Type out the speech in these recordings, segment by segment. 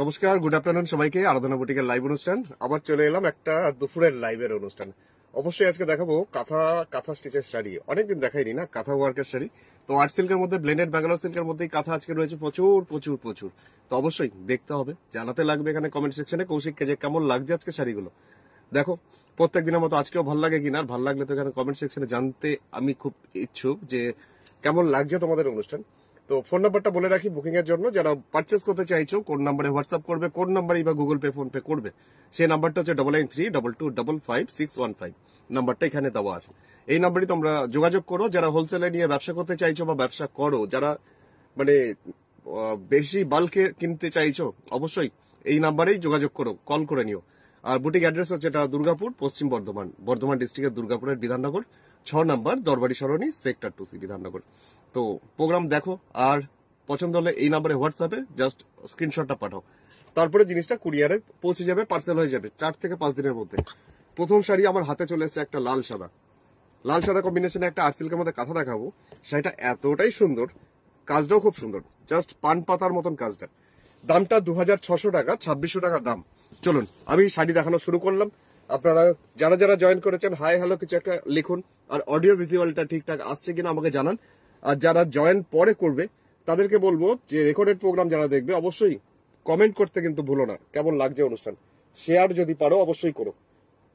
নমস্কার good afternoon সবাইকে আরাধনা বুটিকের লাইভ অনুষ্ঠান আবার চলে এলাম একটা দুপুরের লাইভের অনুষ্ঠান অবশ্যই আজকে দেখাবো কাঁথা কাঁথা স্টিচের শাড়ি অনেকদিন দেখাইনি না কাঁথা ওয়ার্কের শাড়ি তো আর্ট সিল্কের মধ্যে ব্লেন্ডেড ব্যাঙ্গালোর সিল্কের মধ্যেই কাঁথা আজকে রয়েছে প্রচুর প্রচুর প্রচুর তো অবশ্যই দেখতে হবে জানাতে লাগবে এখানে কমেন্ট সেকশনে কৌশিককে যে কেমন লাগছে আজকে শাড়িগুলো দেখো প্রত্যেক দিনের মতো আজকেও ভালো লাগে কিনা আর ভালো লাগলে তো এখানে কমেন্ট সেকশনে জানতে আমি খুব ইচ্ছুক যে কেমন লাগছে তোমাদের অনুষ্ঠান তো ফোন নাম্বারটা বলে রাখি বুকিং এর জন্য যারা পারচেস করতে চাইছো কোন নাম্বারে হোয়াটসঅ্যাপ করবে কোন নাম্বারে বা গুগল পে ফোন পে করবে সেই নাম্বারটা হচ্ছে double nine three double two double five six one five নাম্বারটা এখানে দেওয়া আছে এই নাম্বারে তোমরা যোগাযোগ করো যারা হোলসেলে নিয়ে ব্যবসা করতে চাইছো বা ব্যবসা করো যারা মানে বেশি বাল্কে কিনতে চাইছো অবশ্যই এই নাম্বারেই যোগাযোগ করো কল করে নিও আর বুটিক অ্যাড্রেস হচ্ছে এটা দুর্গাপুর পশ্চিম বর্ধমান বর্ধমান ডিস্ট্রিক্টের দুর্গাপুরের বিধাননগর ছ number Darbari Sarani sector two C Bidhannagar তো প্রোগ্রাম দেখো আর পছন্দ হলে এই নাম্বারে হোয়াটসঅ্যাপে জাস্ট স্ক্রিনশটটা পাঠাও তারপরে জিনিসটা কুরিয়ারে পৌঁছে যাবে পার্সেল হয়ে যাবে চার থেকে পাঁচ দিনের মধ্যে প্রথম শাড়ি আমার হাতে চলে এসেছে একটা লাল সাদা লাল সাদা কম্বিনেশনে একটা আর্ট মধ্যে কাঁথা দেখাবো শাড়িটা এতটাই সুন্দর কাজটাও খুব সুন্দর জাস্ট পান পাতার মতন কাজটা দামটা দু টাকা ছাব্বিশশো টাকা দাম চলুন আমি শাড়ি দেখানো শুরু করলাম আপনারা যারা যারা জয়েন করেছেন হাই হ্যালো কিছু একটা লিখুন আর অডিও ভিজুয়ালটা ঠিকঠাক আসছে কিনা আমাকে জানান আর যারা জয়েন পরে করবে তাদেরকে বলবো যে রেকর্ডেড প্রোগ্রাম যারা দেখবে অবশ্যই কমেন্ট করতে কিন্তু ভুলো না কেমন লাগছে অনুষ্ঠান শেয়ার যদি পারো অবশ্যই করো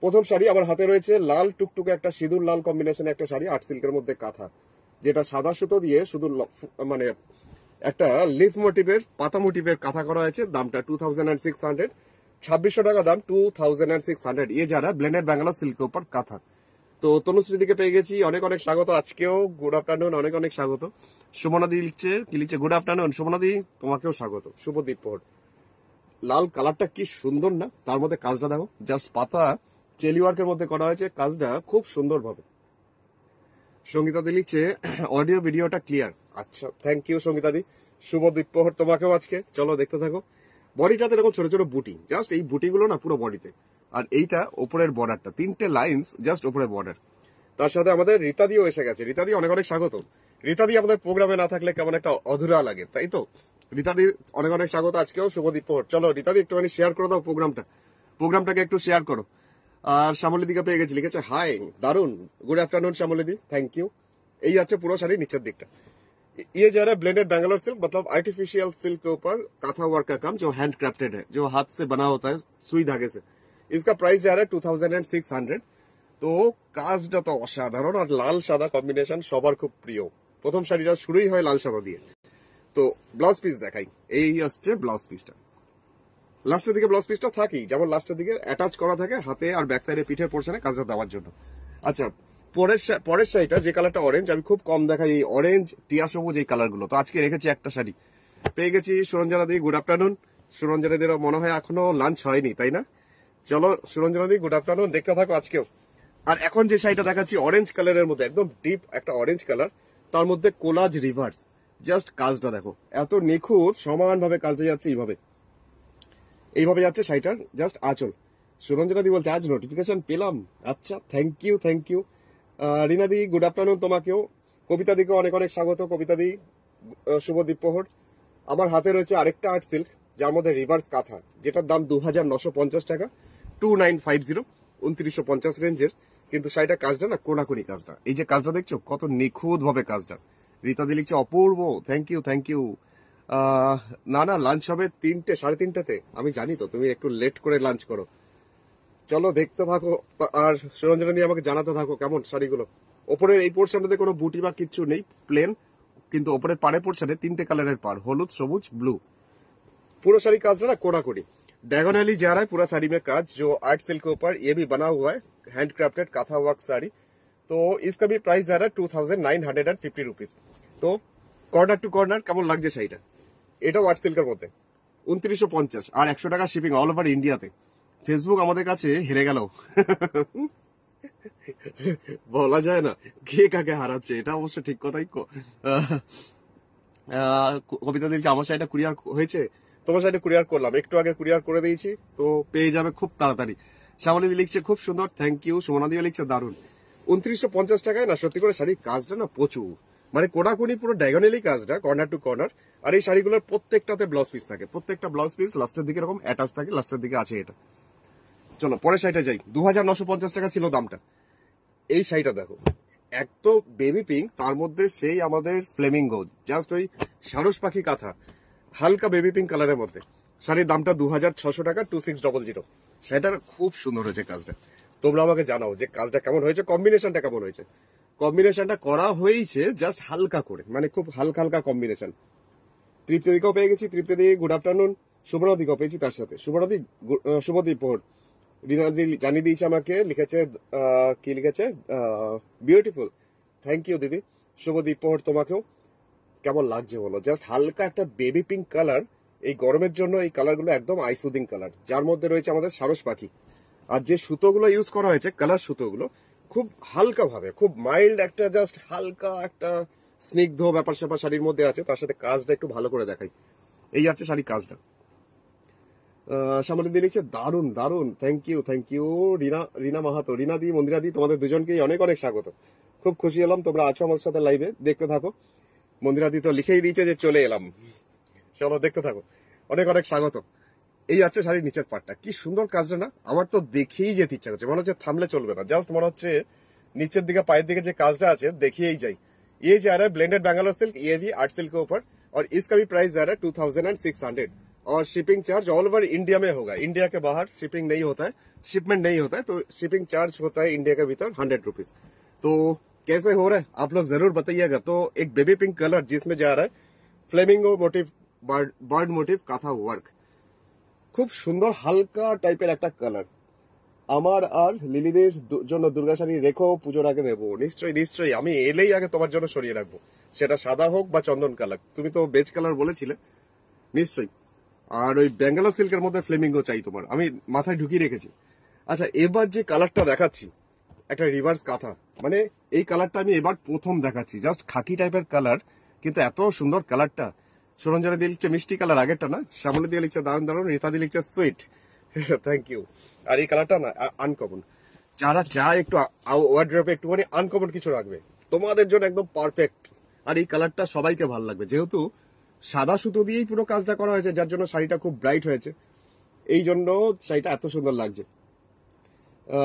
প্রথম শাড়ি আমার হাতে রয়েছে লাল টুকটুকে একটা সিঁদুর লাল কম্বিনেশনে একটা শাড়ি আট সিল্কের মধ্যে কাঁথা যেটা সাদা সুতো দিয়ে শুধু মানে একটা লিফ মোটিভের পাতা মোটিভের কাঁথা করা হয়েছে দামটা two thousand and six hundred ছাব্বিশশো টাকা দাম two thousand and six hundred এ যারা ব্লেন্ডেড ব্যাঙ্গালোর সিল্কের উপর কাঁথা তো তনুশ্রীদিকে পেয়ে গেছি অনেক অনেক স্বাগত আজকেও গুড আফটারনুন অনেক অনেক স্বাগত সুমনাদি লিখছে কি লিখছে গুড আফটারনুন সুমনাদি তোমাকেও স্বাগত শুভ দ্বীপহর লাল কালারটা কি সুন্দর না তার মধ্যে কাজটা দেখো জাস্ট পাতা ওয়ার্কের মধ্যে করা হয়েছে কাজটা খুব সুন্দর ভাবে সঙ্গীতাদি লিখছে অডিও ভিডিওটা ক্লিয়ার আচ্ছা থ্যাংক ইউ সঙ্গীতাদি শুভ দ্বীপহর তোমাকেও আজকে চলো দেখতে থাকো বডিটাতে এরকম ছোট ছোট বুটি জাস্ট এই বুটিগুলো না পুরো বডিতে আর এইটা ওপরের বর্ডারটা তিনটে লাইন্স জাস্ট ওপরের বর্ডার তার সাথে আমাদের রীতাদিও এসে গেছে রীতাদি অনেক অনেক স্বাগত রীতাদি আমাদের প্রোগ্রামে না থাকলে কেমন একটা অধুরা লাগে তাই তো রীতাদি অনেক অনেক স্বাগত আজকেও শুভদীপ পোহর চলো রীতাদি একটুখানি শেয়ার করে দাও প্রোগ্রামটা প্রোগ্রামটাকে একটু শেয়ার করো আর দিকে পেয়ে গেছি লিখেছে হাই দারুন গুড আফটারনুন শ্যামলিদি থ্যাংক ইউ এই আছে পুরো শাড়ি নিচের দিকটা ইয়ে যারা ব্লেন্ডেড ব্যাঙ্গালোর সিল্ক মতলব আর্টিফিশিয়াল সিল্কের উপর কাঁথা के কাম যে वर्क का काम जो हैंड क्राफ्टेड है जो हाथ से इसका प्राइस जा रहा है two thousand and six hundred তো কাজটা তো অসাধারণ আর লাল সাদা কম্বিনেশন সবার খুব প্রিয় প্রথম শাড়িটা শুরুই হয় লাল সাদা দিয়ে তো ব্লাউজ পিস দেখাই এই হচ্ছে ব্লাউজ পিসটা লাস্টের দিকে ব্লাউজ পিসটা থাকেই যেমন লাস্টের দিকে অ্যাটাচ করা থাকে হাতে আর ব্যাক সাইডে পিঠের পোর্শনে কাজটা দেওয়ার জন্য আচ্ছা পরের পরের শাড়িটা যে কালারটা অরেঞ্জ আমি খুব কম দেখাই এই অরেঞ্জ টিয়া সবুজ এই কালারগুলো তো আজকে রেখেছি একটা শাড়ি পেয়ে গেছি সুরঞ্জনা দি গুড আফটারনুন সুরঞ্জনা দিরও মনে হয় এখনো লাঞ্চ হয়নি তাই না চলো সুরঞ্জনাদি গুড আফটারনুন দেখতে থাকো আজকেও আর এখন যে শাড়িটা দেখাচ্ছি অরেঞ্জ কালারের মধ্যে একদম ডিপ একটা অরেঞ্জ কালার তার মধ্যে কোলাজ রিভার্স জাস্ট কাজটা দেখো এত নিখুঁত সমানভাবে কাজটা যাচ্ছে এইভাবে এইভাবে যাচ্ছে শাড়িটার জাস্ট আচল সুরঞ্জনাদি বলছে আজ নোটিফিকেশন পেলাম আচ্ছা থ্যাংক ইউ থ্যাংক ইউ রিনাদি গুড আফটারনুন তোমাকেও কবিতা দিকে অনেক অনেক স্বাগত কবিতা কবিতাদি শুভ দ্বীপ্রহর আমার হাতে রয়েছে আরেকটা আর্ট সিল্ক যার মধ্যে রিভার্স কাঁথা যেটার দাম দু টাকা টু নাইন ফাইভ জিরো উনত্রিশশো পঞ্চাশ রেঞ্জের কিন্তু শাড়িটা কাজটা না কোনাকুনি কাজটা এই যে কাজটা দেখছো কত নিখুঁত ভাবে কাজটা রীতাদি লিখছে অপূর্ব থ্যাংক ইউ থ্যাংক ইউ না না লাঞ্চ হবে তিনটে সাড়ে তিনটাতে আমি জানি তো তুমি একটু লেট করে লাঞ্চ করো চলো দেখতে থাকো আর সুরঞ্জনা দিয়ে আমাকে জানাতে থাকো কেমন শাড়িগুলো ওপরের এই পোর্শনটাতে কোনো বুটি বা কিচ্ছু নেই প্লেন কিন্তু ওপরের পাড়ে পোর্শনে তিনটে কালারের পার হলুদ সবুজ ব্লু পুরো শাড়ি কাজটা না কোড়াকড়ি डायगोनली जा रहा है पूरा साड़ी में काज जो आर्ट सिल्क के ऊपर ये भी बना हुआ है हैंडक्राफ्टेड काथा वर्क साड़ी तो इसका भी প্রাইস जा रहा है two thousand nine hundred and fifty rupees তো কর্নার টু কর্নার কেমন লাগছে শাড়িটা এটাও আর্ট সিল্কের মধ্যে উনত্রিশশো পঞ্চাশ আর একশো টাকা শিপিং অল ওভার ইন্ডিয়াতে ফেসবুক আমাদের কাছে হেরে গেল বলা যায় না কে কাকে হারাচ্ছে এটা অবশ্য ঠিক কথাই কবিতা দিচ্ছে আমার শাড়িটা কুরিয়ার হয়েছে তোমার সাথে কুরিয়ার করলাম একটু আগে কুরিয়ার করে দিয়েছি তো পেয়ে যাবে খুব তাড়াতাড়ি শ্যামলীদি লিখছে খুব সুন্দর থ্যাংক ইউ সুমনাদিও লিখছে দারুণ উনত্রিশশো পঞ্চাশ টাকায় না সত্যি করে শাড়ির কাজটা না প্রচুর মানে কোনাকুনি পুরো ডায়গনেলি কাজটা কর্নার টু কর্নার আর এই শাড়িগুলোর প্রত্যেকটাতে ব্লাউজ পিস থাকে প্রত্যেকটা ব্লাউজ পিস লাস্টের দিকে এরকম অ্যাটাচ থাকে লাস্টের দিকে আছে এটা চলো পরের শাড়িটা যাই দু টাকা ছিল দামটা এই শাড়িটা দেখো এক তো বেবি পিঙ্ক তার মধ্যে সেই আমাদের ফ্লেমিঙ্গো জাস্ট ওই সারস পাখি কাঁথা হালকা বেবি পিঙ্ক কালারের মধ্যে শাড়ির দামটা দু হাজার ছশো টাকা টু সিক্স ডবল জিরো সেটা খুব সুন্দর হয়েছে কাজটা তোমরা আমাকে জানাও যে কাজটা কেমন হয়েছে কম্বিনেশনটা কেমন হয়েছে কম্বিনেশনটা করা হয়েছে জাস্ট হালকা করে মানে খুব হালকা হালকা কম্বিনেশন দিকেও পেয়ে গেছি দিকে গুড আফটারনুন শুভ্রদিকেও পেয়েছি তার সাথে শুভ্রদি শুভদীপ পোহর রিনাদি জানিয়ে দিয়েছে আমাকে লিখেছে কি লিখেছে বিউটিফুল থ্যাংক ইউ দিদি শুভদীপ পোহর তোমাকেও কেমন লাগছে বলো জাস্ট হালকা একটা বেবি পিঙ্ক কালার এই গরমের জন্য এই কালারগুলো একদম আইসুদিং কালার যার মধ্যে রয়েছে আমাদের সারস পাখি আর যে সুতোগুলো ইউজ করা হয়েছে কালার সুতোগুলো খুব হালকা ভাবে খুব মাইল্ড একটা জাস্ট হালকা একটা স্নিগ্ধ ব্যাপার স্যাপার শাড়ির মধ্যে আছে তার সাথে কাজটা একটু ভালো করে দেখাই এই আছে শাড়ির কাজটা সামনে দিয়ে লিখছে দারুন দারুন thank you thank you Rina Rina Mahato Rina di Mandira di তোমাদের দুজনকেই অনেক অনেক স্বাগত খুব খুশি হলাম তোমরা আছো আমার সাথে লাইভে দেখতে থাকো মন্দিরাদি তো লিখেই দিয়েছে যে চলে এলাম চলো দেখতে থাকো অনেক অনেক স্বাগত এই আছে শাড়ির নিচের পাটটা কি সুন্দর কাজটা না আমার তো দেখেই যেতে ইচ্ছা করছে মনে হচ্ছে থামলে চলবে না জাস্ট মনে হচ্ছে নিচের দিকে পায়ের দিকে যে কাজটা আছে দেখিয়েই যাই ইয়ে যে আর ব্লেন্ডেড ব্যাঙ্গালোর সিল্ক ইয়ে ভি আর্ট সিল্কের উপর আর ইসকা প্রাইস যারা two thousand and six hundred আর shipping charge all over India মে হোক ইন্ডিয়া কে বাহার শিপিং নেই হতায় শিপমেন্ট নেই হতায় তো শিপিং চার্জ হতায় ইন্ডিয়া কে ভিতর হান্ড্রেড রুপিস তো कैसे हो रहा है आप लोग जरूर बताइएगा तो एक बेबी पिंक कलर जिसमें जा रहा है flamingo motif bird motif kantha work খুব সুন্দর হালকা টাইপের একটা কালার আমার আর লিলিদের জন্য দুর্গা শাড়ি রেখো পুজোর আগে নেবো নিশ্চয়ই নিশ্চয়ই আমি এলেই আগে তোমার জন্য সরিয়ে রাখবো সেটা সাদা হোক বা চন্দন কালার তুমি তো বেজ কালার বলেছিলে নিশ্চয়ই আর ওই ব্যাঙ্গালোর সিল্কের মধ্যে ফ্লেমিংও চাই তোমার আমি মাথায় ঢুকিয়ে রেখেছি আচ্ছা এবার যে কালারটা দেখাচ্ছি একটা রিভার্স কাঁথা মানে এই কালারটা আমি এবার প্রথম দেখাচ্ছি জাস্ট খাকি টাইপের কালার কিন্তু এত সুন্দর কালারটা সুরঞ্জনে দিয়ে লিখছে মিষ্টি কালার আগেরটা না শ্যামলে দিয়ে লিখছে দারুণ দারুন রীতা দিয়ে লিখছে সুইট থ্যাংক ইউ আর এই কালারটা না আনকমন যারা যা একটু একটু মানে আনকমন কিছু রাখবে তোমাদের জন্য একদম পারফেক্ট আর এই কালারটা সবাইকে ভালো লাগবে যেহেতু সাদা সুতো দিয়েই পুরো কাজটা করা হয়েছে যার জন্য শাড়িটা খুব ব্রাইট হয়েছে এই জন্য শাড়িটা এত সুন্দর লাগছে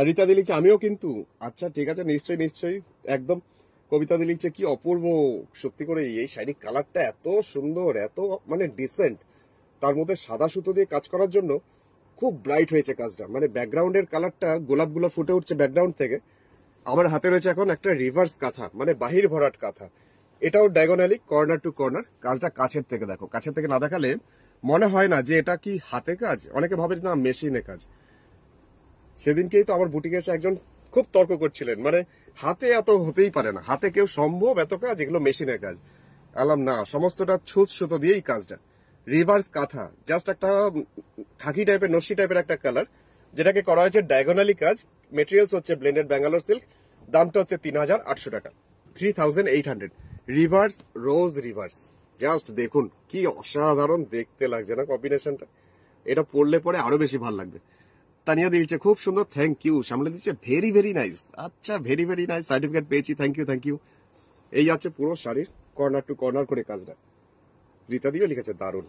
রীতা দি আমিও কিন্তু আচ্ছা ঠিক আছে নিশ্চয়ই নিশ্চয়ই একদম কবিতা দি লিখছে কি অপূর্ব সত্যি করে এই শাড়ির কালারটা এত সুন্দর এত মানে ডিসেন্ট তার মধ্যে সাদা সুতো দিয়ে কাজ করার জন্য খুব ব্রাইট হয়েছে কাজটা মানে ব্যাকগ্রাউন্ডের কালারটা গোলাপগুলো ফুটে উঠছে ব্যাকগ্রাউন্ড থেকে আমার হাতে রয়েছে এখন একটা রিভার্স কাঁথা মানে বাহির ভরাট কাঁথা এটাও ডায়গোনালি কর্নার টু কর্নার কাজটা কাছের থেকে দেখো কাছের থেকে না দেখালে মনে হয় না যে এটা কি হাতে কাজ অনেকে ভাবে না মেশিনে কাজ সেদিনকেই তো আমার বুটিকে এসে একজন খুব তর্ক করছিলেন মানে হাতে এত হতেই পারে না হাতে কেউ সম্ভব এত কাজ এগুলো মেশিনের কাজ আলাম না সমস্তটা ছুঁচ সুতো দিয়েই কাজটা রিভার্স কাঁথা জাস্ট একটা খাকি টাইপের নস্যি টাইপের একটা কালার যেটাকে করা হয়েছে ডায়গোনালি কাজ মেটেরিয়ালস হচ্ছে ব্লেন্ডেড ব্যাঙ্গালোর সিল্ক দামটা হচ্ছে তিন হাজার আটশো টাকা three thousand eight hundred reverse রোজ রিভার্স জাস্ট দেখুন কি অসাধারণ দেখতে লাগছে না কম্বিনেশনটা এটা পড়লে পরে আরো বেশি ভালো লাগবে তানিয়া দিয়েছে খুব সুন্দর থ্যাংক ইউ সামনে দিচ্ছে ভেরি ভেরি নাইস আচ্ছা ভেরি ভেরি নাইস সার্টিফিকেট পেয়েছি থ্যাংক ইউ থ্যাংক ইউ এই আছে পুরো শাড়ির কর্নার টু কর্নার করে কাজটা রীতা দিও লিখেছে দারুণ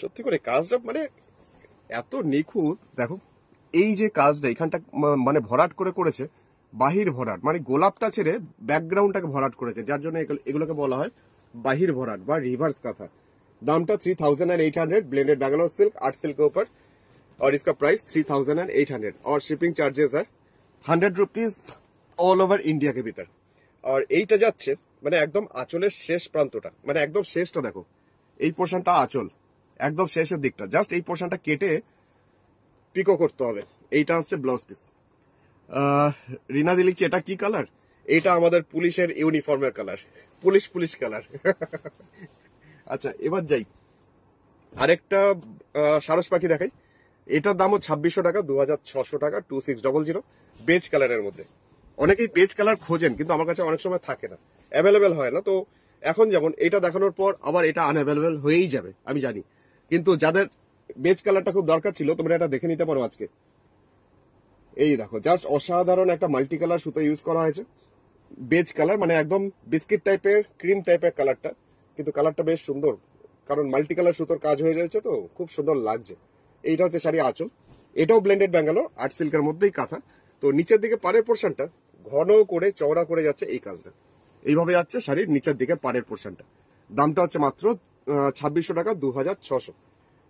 সত্যি করে কাজটা মানে এত নিখুঁত দেখো এই যে কাজটা এখানটা মানে ভরাট করে করেছে বাহির ভরাট মানে গোলাপটা ছেড়ে ব্যাকগ্রাউন্ডটাকে ভরাট করেছে যার জন্য এগুলোকে বলা হয় বাহির ভরাট বা রিভার্স কাঁথা দামটা three thousand eight hundred blended Bangalore silk art সিল্কের উপর और इसका price three thousand and eight hundred और शिपिंग चार्जेस है হান্ড্রেড রুপিস অল ওভার ইন্ডিয়াকে ভিতর আর এইটা যাচ্ছে মানে একদম আঁচলের শেষ প্রান্তটা মানে একদম শেষটা দেখো এই পোর্শনটা আঁচল একদম শেষের দিকটা জাস্ট এই পোর্শনটা কেটে পিকো করতে হবে এইটা হচ্ছে ব্লাউজ পিস রিনা দি লিখছে এটা কি কালার এটা আমাদের পুলিশের ইউনিফর্মের কালার পুলিশ পুলিশ কালার আচ্ছা এবার যাই আরেকটা সারস পাখি দেখাই এটার দামও ছাব্বিশশো টাকা দু হাজার ছশো টাকা two six double zero beige কালারের মধ্যে অনেকেই বেজ কালার খোঁজেন কিন্তু আমার কাছে অনেক সময় থাকে না অ্যাভেলেবেল হয় না তো এখন যেমন এটা দেখানোর পর আবার এটা আনঅ্যাভেলেবেল হয়েই যাবে আমি জানি কিন্তু যাদের বেজ কালারটা খুব দরকার ছিল তোমরা এটা দেখে নিতে পারো আজকে এই দেখো জাস্ট অসাধারণ একটা মাল্টি কালার সুতো ইউজ করা হয়েছে বেজ কালার মানে একদম বিস্কিট টাইপের ক্রিম টাইপের কালারটা কিন্তু কালারটা বেশ সুন্দর কারণ মাল্টি কালার সুতোর কাজ হয়ে রয়েছে তো খুব সুন্দর লাগছে এইটা হচ্ছে শাড়ি আঁচল এটাও ব্লেন্ডেড ব্যাঙ্গালোর আর্ট সিল্কের মধ্যেই কাঁথা তো নিচের দিকে পাড়ের পোর্শনটা ঘন করে চওড়া করে যাচ্ছে এই কাজটা এইভাবে যাচ্ছে শাড়ির নিচের দিকে পাড়ের পোর্শনটা দামটা হচ্ছে মাত্র ছাব্বিশশো টাকা দু হাজার ছশো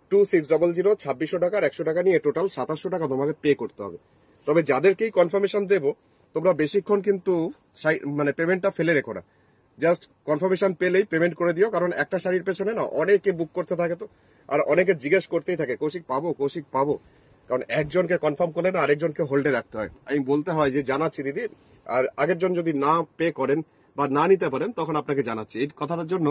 টু সিক্স ডবল জিরো ছাব্বিশশো টাকা একশো টাকা নিয়ে টোটাল সাতাশশো টাকা তোমাকে পে করতে হবে তবে যাদেরকেই কনফার্মেশন দেব তোমরা বেশিক্ষণ কিন্তু মানে পেমেন্টটা ফেলে রেখো না জাস্ট কনফার্মেশন পেলেই পেমেন্ট করে দিও কারণ একটা শাড়ির পেছনে না অনেকে বুক করতে থাকে তো আর অনেকে জিজ্ঞেস করতেই থাকে কৌশিক পাবো কৌশিক পাবো কারণ একজনকে কনফার্ম করলে না আরেকজনকে হোল্ডে রাখতে হয় আমি বলতে হয় যে জানাচ্ছি দিদি আর আগের জন যদি না পে করেন বা না নিতে পারেন তখন আপনাকে জানাচ্ছি এই কথাটার জন্য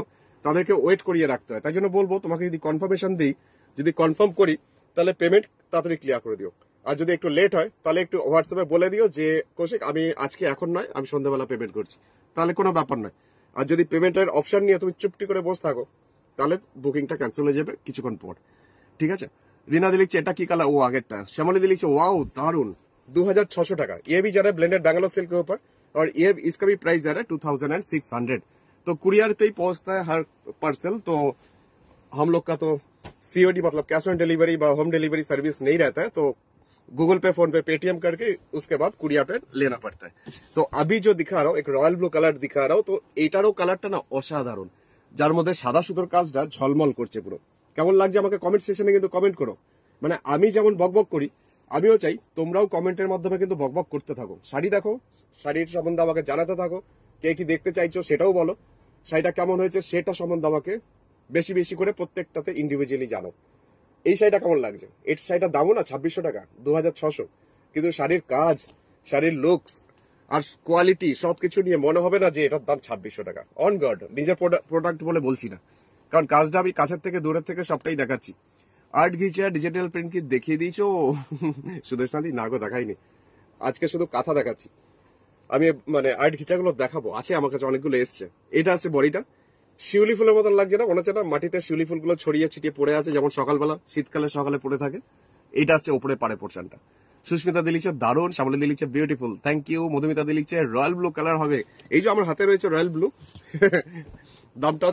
তাদেরকে ওয়েট করিয়ে রাখতে হয় তাই জন্য বলবো তোমাকে যদি কনফার্মেশন দিই যদি কনফার্ম করি তাহলে পেমেন্ট তাড়াতাড়ি ক্লিয়ার করে দিও আর যদি একটু লেট হয় তাহলে একটু হোয়াটসঅ্যাপে বলে দিও যে কৌশিক আমি আজকে এখন নয় আমি সন্ধ্যাবেলা পেমেন্ট করছি তাহলে কোনো ব্যাপার নয় আর যদি পেমেন্টের অপশন নিয়ে তুমি চুপটি করে বসে থাকো তাহলে বুকিংটা ক্যান্সেল হয়ে যাবে কিছুক্ষণ পর ঠিক আছে রিনা দিলিখছে এটা কি কালার ও আগেরটা শ্যামলী দিলিখছে ওয়াও দারুন दो हजार छह सौ टका ये भी जा रहा है ब्लेंडेड बैंगलोर सिल्क इसका भी प्राइस जा रहा তো courier thousand and six hundred तो कुरियर ही पहुंचता है हर पार्सल तो हम लोग का तो सीओडी मतलब cash on delivery home delivery service नहीं रहता है तो गूगल पे फोन पे पेटीएम करके उसके बाद कुरियर पे लेना पड़ता है तो अभी जो दिखा रहा हूँ एक रॉयल ब्लू कलर दिखा रहा हूँ तो एटारो कलरটা না অসাধারণ যার মধ্যে সাদা সুতোর কাজটা ঝলমল করছে পুরো কেমন লাগছে আমাকে কমেন্ট সেকশনে কিন্তু কমেন্ট করো মানে আমি যেমন বকবক করি আমিও চাই তোমরাও কমেন্টের মাধ্যমে কিন্তু বকবক করতে থাকো শাড়ি দেখো শাড়ির সম্বন্ধে আমাকে জানাতে থাকো কে কি দেখতে চাইছো সেটাও বলো শাড়িটা কেমন হয়েছে সেটা সম্বন্ধে আমাকে বেশি বেশি করে প্রত্যেকটাতে ইন্ডিভিজুয়ালি জানো এই শাড়িটা কেমন লাগছে এর শাড়িটা দামও না ছাব্বিশশো টাকা দু হাজার ছশো কিন্তু শাড়ির কাজ শাড়ির লুকস আর কোয়ালিটি সবকিছু নিয়ে মনে হবে না যে এটার দাম ছাব্বিশশো টাকা অন গড নিজের প্রোডাক্ট বলে বলছি না কারণ কাজটা আমি কাছের থেকে দূরের থেকে সবটাই দেখাচ্ছি আর্ট ঘিচে ডিজিটাল প্রিন্ট কি দেখিয়ে দিয়েছ সুদেশালি নাগো গো দেখাইনি আজকে শুধু কাঁথা দেখাচ্ছি আমি মানে আর্ট ঘিচাগুলো দেখাবো আছে আমার কাছে অনেকগুলো এসছে এটা আছে বড়িটা শিউলি ফুলের মতন লাগছে না মনে হচ্ছে না মাটিতে শিউলি ফুলগুলো ছড়িয়ে ছিটিয়ে পড়ে আছে যেমন সকালবেলা শীতকালে সকালে পড়ে থাকে এটা আছে ওপরে পাড়ে পোর্শনটা সুস্মিতা দি লিখছে দারুণ শ্যামলী দি লিখছে beautiful thank you Madhumita di লিখছে রয়্যাল ব্লু কালার হবে এই যে আমার হাতে রয়েছে রয়্যাল ব্লু দামটাও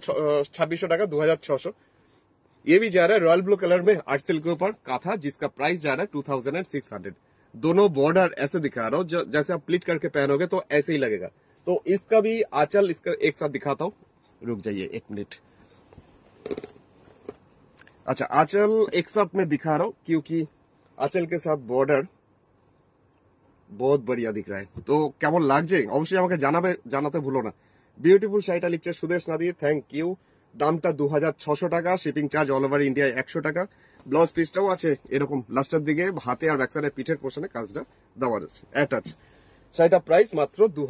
छब्बीस টাকা दो हजार छह सौ ये भी जा रहा है रॉयल ब्लू कलर में आर्ट सिल्क के ऊपर काथा जिसका प्राइस जा रहा है two thousand and six hundred दोनों बॉर्डर ऐसे दिखा रहा हूँ जैसे आप प्लिट करके पहनोगे तो ऐसे ही लगेगा तो इसका भी आंचल इसका एक साथ दिखाता हूँ रुक जाइए एक मिनट अच्छा आंचल एक साथ में दिखा रहा हूँ क्योंकि आंचल के साथ बॉर्डर বহুত বড়িয়া দিক রায় তো কেমন লাগছে অবশ্যই আমাকে জানাবে জানাতে ভুলো না বিউটিফুল শাড়িটা লিখছে সুদেশ নাদি থ্যাংক ইউ দামটা দু টাকা শিপিং চার্জ অল ওভার ইন্ডিয়ায় একশো টাকা ব্লাউজ পিসটাও আছে এরকম লাস্টের দিকে হাতে আর ব্যাকসাইডের পিঠের পোষণে কাজটা দেওয়া আছে অ্যাটাচ শাড়িটা প্রাইস মাত্র দু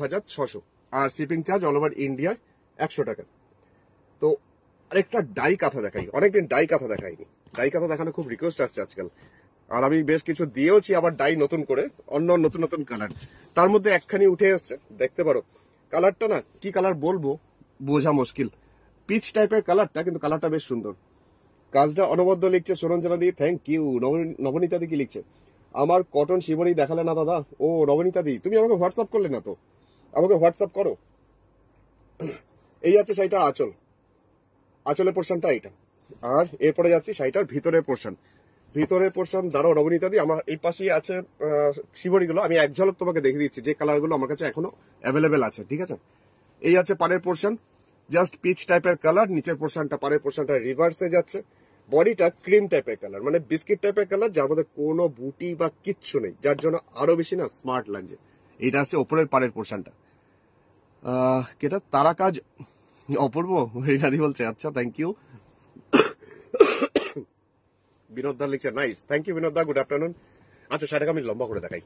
আর শিপিং চার্জ অল ওভার ইন্ডিয়ায় একশো টাকা তো আরেকটা ডাই কাঁথা দেখাই অনেকদিন ডাই কাঁথা দেখাইনি ডাই কাঁথা দেখানো খুব রিকোয়েস্ট আসছে আজকাল আর আমি বেশ কিছু দিয়েওছি আবার ডাই নতুন করে অন্য নতুন নতুন কালার তার মধ্যে একখানি উঠে আসছে দেখতে পারো কালারটা না কি কালার বলবো বোঝা মুশকিল পিচ টাইপের কালারটা কিন্তু কালারটা বেশ সুন্দর কাজটা অনবদ্য লিখছে সুরঞ্জনা দি থ্যাংক ইউ নবনীতা দি কি লিখছে আমার কটন শিবনী দেখালে না দাদা ও নবনীতা দি তুমি আমাকে হোয়াটসঅ্যাপ করলে না তো আমাকে হোয়াটসঅ্যাপ করো এই আছে সেটা আচল আচলের পোর্শনটা এটা আর এরপরে যাচ্ছি শাড়িটার ভিতরের পোর্শন ভিতরের পোর্শন দাঁড়ো দি আমার এই পাশেই আছে গুলো আমি এক ঝলক তোমাকে দেখে দিচ্ছি যে কালারগুলো আমার কাছে এখনো অ্যাভেলেবেল আছে ঠিক আছে এই আছে পাড়ের পোর্শন জাস্ট পিচ টাইপের কালার নিচের পোর্শনটা পাড়ের পোর্শনটা রিভার্সে যাচ্ছে বডিটা ক্রিম টাইপের কালার মানে বিস্কিট টাইপের কালার যার মধ্যে কোনো বুটি বা কিচ্ছু নেই যার জন্য আরো বেশি না স্মার্ট লাগছে এটা আছে ওপরের পাড়ের পোর্শনটা কেটা তারা কাজ অপূর্ব রিনাদি বলছে আচ্ছা থ্যাংক ইউ বিনোদ দা লিখছে nice thank you Binod da good afternoon আচ্ছা সেটাকে আমি লম্বা করে দেখাই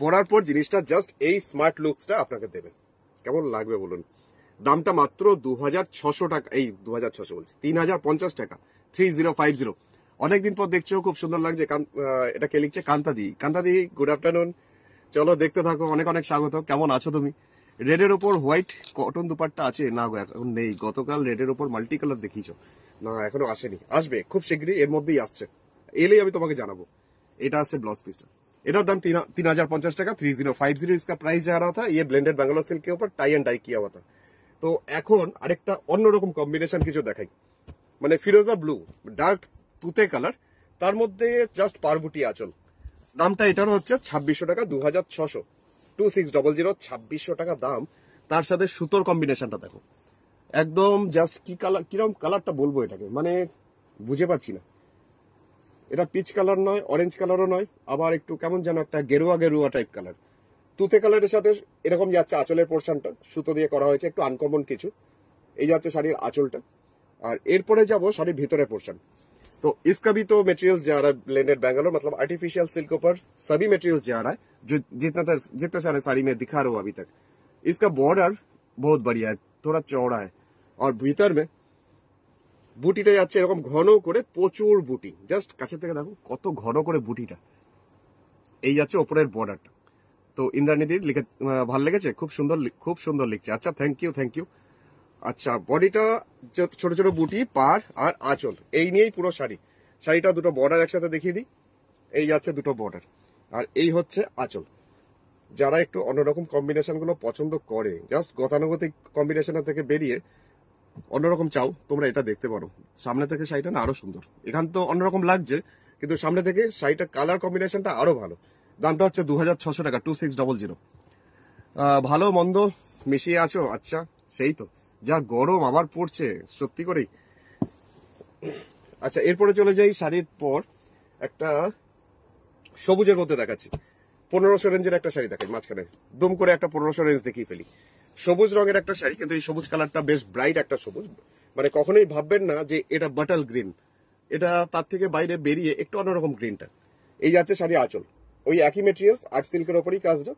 পড়ার পর জিনিসটা জাস্ট এই স্মার্ট লুকসটা আপনাকে দেবে কেমন লাগবে বলুন দামটা মাত্র দু টাকা এই দু হাজার ছশো বলছি তিন হাজার পঞ্চাশ টাকা থ্রি জিরো ফাইভ জিরো অনেকদিন পর দেখছো খুব সুন্দর লাগছে এটা কে লিখছে কান্তাদি কান্তাদি গুড আফটারনুন চলো দেখতে থাকো অনেক অনেক স্বাগত কেমন আছো তুমি রেডের ওপর হোয়াইট কটন দুপারটা আছে না এখন নেই গতকাল রেডের ওপর মাল্টি কালার দেখিয়েছো না এখনো আসেনি আসবে খুব শীঘ্রই এর মধ্যেই আসছে এলেই আমি তোমাকে জানাবো এটা আছে ব্লাউজ পিসটা এটার দাম তিন হাজার পঞ্চাশ টাকা থ্রি জিরো ফাইভ জিরো ইসকা প্রাইস যা रहा ইয়ে ব্লেন্ডেড ব্যাঙ্গালোর সিল্কের উপর টাই অ্যান্ড ডাই কিয়া डाई তো এখন আরেকটা অন্যরকম কম্বিনেশন কিছু দেখাই মানে ফিরোজা ব্লু ডার্ক তুতে কালার তার মধ্যে জাস্ট পারবুটি আচল দামটা এটার হচ্ছে ছাব্বিশশো টাকা দু হাজার ছশো টু সিক্স ডবল জিরো ছাব্বিশশো টাকা দাম তার সাথে সুতোর কম্বিনেশনটা দেখো একদম জাস্ট কি কালার কিরম কালারটা বলবো এটাকে মানে বুঝে পাচ্ছি না এটা পিচ কালার নয় অরেঞ্জ কালারও নয় আবার একটু কেমন যেন একটা গেরুয়া গেরুয়া টাইপ কালার তুতে কালারের সাথে এরকম যাচ্ছে আঁচলের পোর্শনটা সুতো দিয়ে করা হয়েছে একটু আনকমন কিছু এই যাচ্ছে শাড়ির আঁচলটা আর এরপরে যাব শাড়ির ভিতরে পোর্শন তো इसका भी तो मटेरियल्स जा रहा है ब्लेंडेड बैंगलोर मतलब आर्टिफिशियल सिल्क ऊपर জিততে मटेरियल्स जा रहा है जो जितना जितने सारे साड़ी में दिखा रहा हूँ अभी আর ভিতর মে বুটিটা যাচ্ছে এরকম ঘন করে প্রচুর বুটি জাস্ট কাছে থেকে দেখো কত ঘন করে বুটিটা এই যাচ্ছে ওপরের বর্ডারটা তো ইন্দ্রানীদির লিখে ভালো লেগেছে খুব সুন্দর খুব সুন্দর লিখছে আচ্ছা থ্যাংক ইউ থ্যাংক ইউ আচ্ছা বডিটা ছোট ছোট বুটি পার আর আঁচল এই নিয়েই পুরো শাড়ি শাড়িটা দুটো বর্ডার একসাথে দেখিয়ে দিই এই যাচ্ছে দুটো বর্ডার আর এই হচ্ছে আঁচল যারা একটু অন্যরকম কম্বিনেশনগুলো পছন্দ করে জাস্ট গতানুগতিক কম্বিনেশনের থেকে বেরিয়ে অন্যরকম চাও তোমরা এটা দেখতে পারো সামনে থেকে শাড়িটা না আরো সুন্দর এখান তো অন্যরকম লাগছে কিন্তু সামনে থেকে শাড়িটার কালার কম্বিনেশনটা আরো ভালো দামটা হচ্ছে দু টাকা টু সিক্স ডবল জিরো ভালো মন্দ মিশিয়ে আছো আচ্ছা সেই তো যা গরম আবার পড়ছে সত্যি করেই আচ্ছা এরপরে চলে যাই শাড়ির পর একটা সবুজের মধ্যে দেখাচ্ছি পনেরোশো রেঞ্জের একটা শাড়ি দেখাই মাঝখানে দুম করে একটা পনেরোশো রেঞ্জ দেখিয়ে ফেলি সবুজ রঙের একটা শাড়ি কিন্তু এই সবুজ কালারটা বেশ ব্রাইট একটা সবুজ মানে কখনোই ভাববেন না যে এটা বাটাল গ্রিন এটা তার থেকে বাইরে বেরিয়ে একটু অন্যরকম গ্রিনটা এই যাচ্ছে শাড়ি আঁচল ওই একই মেটেরিয়ালস আর্ট সিল্কের ওপরই কাজটা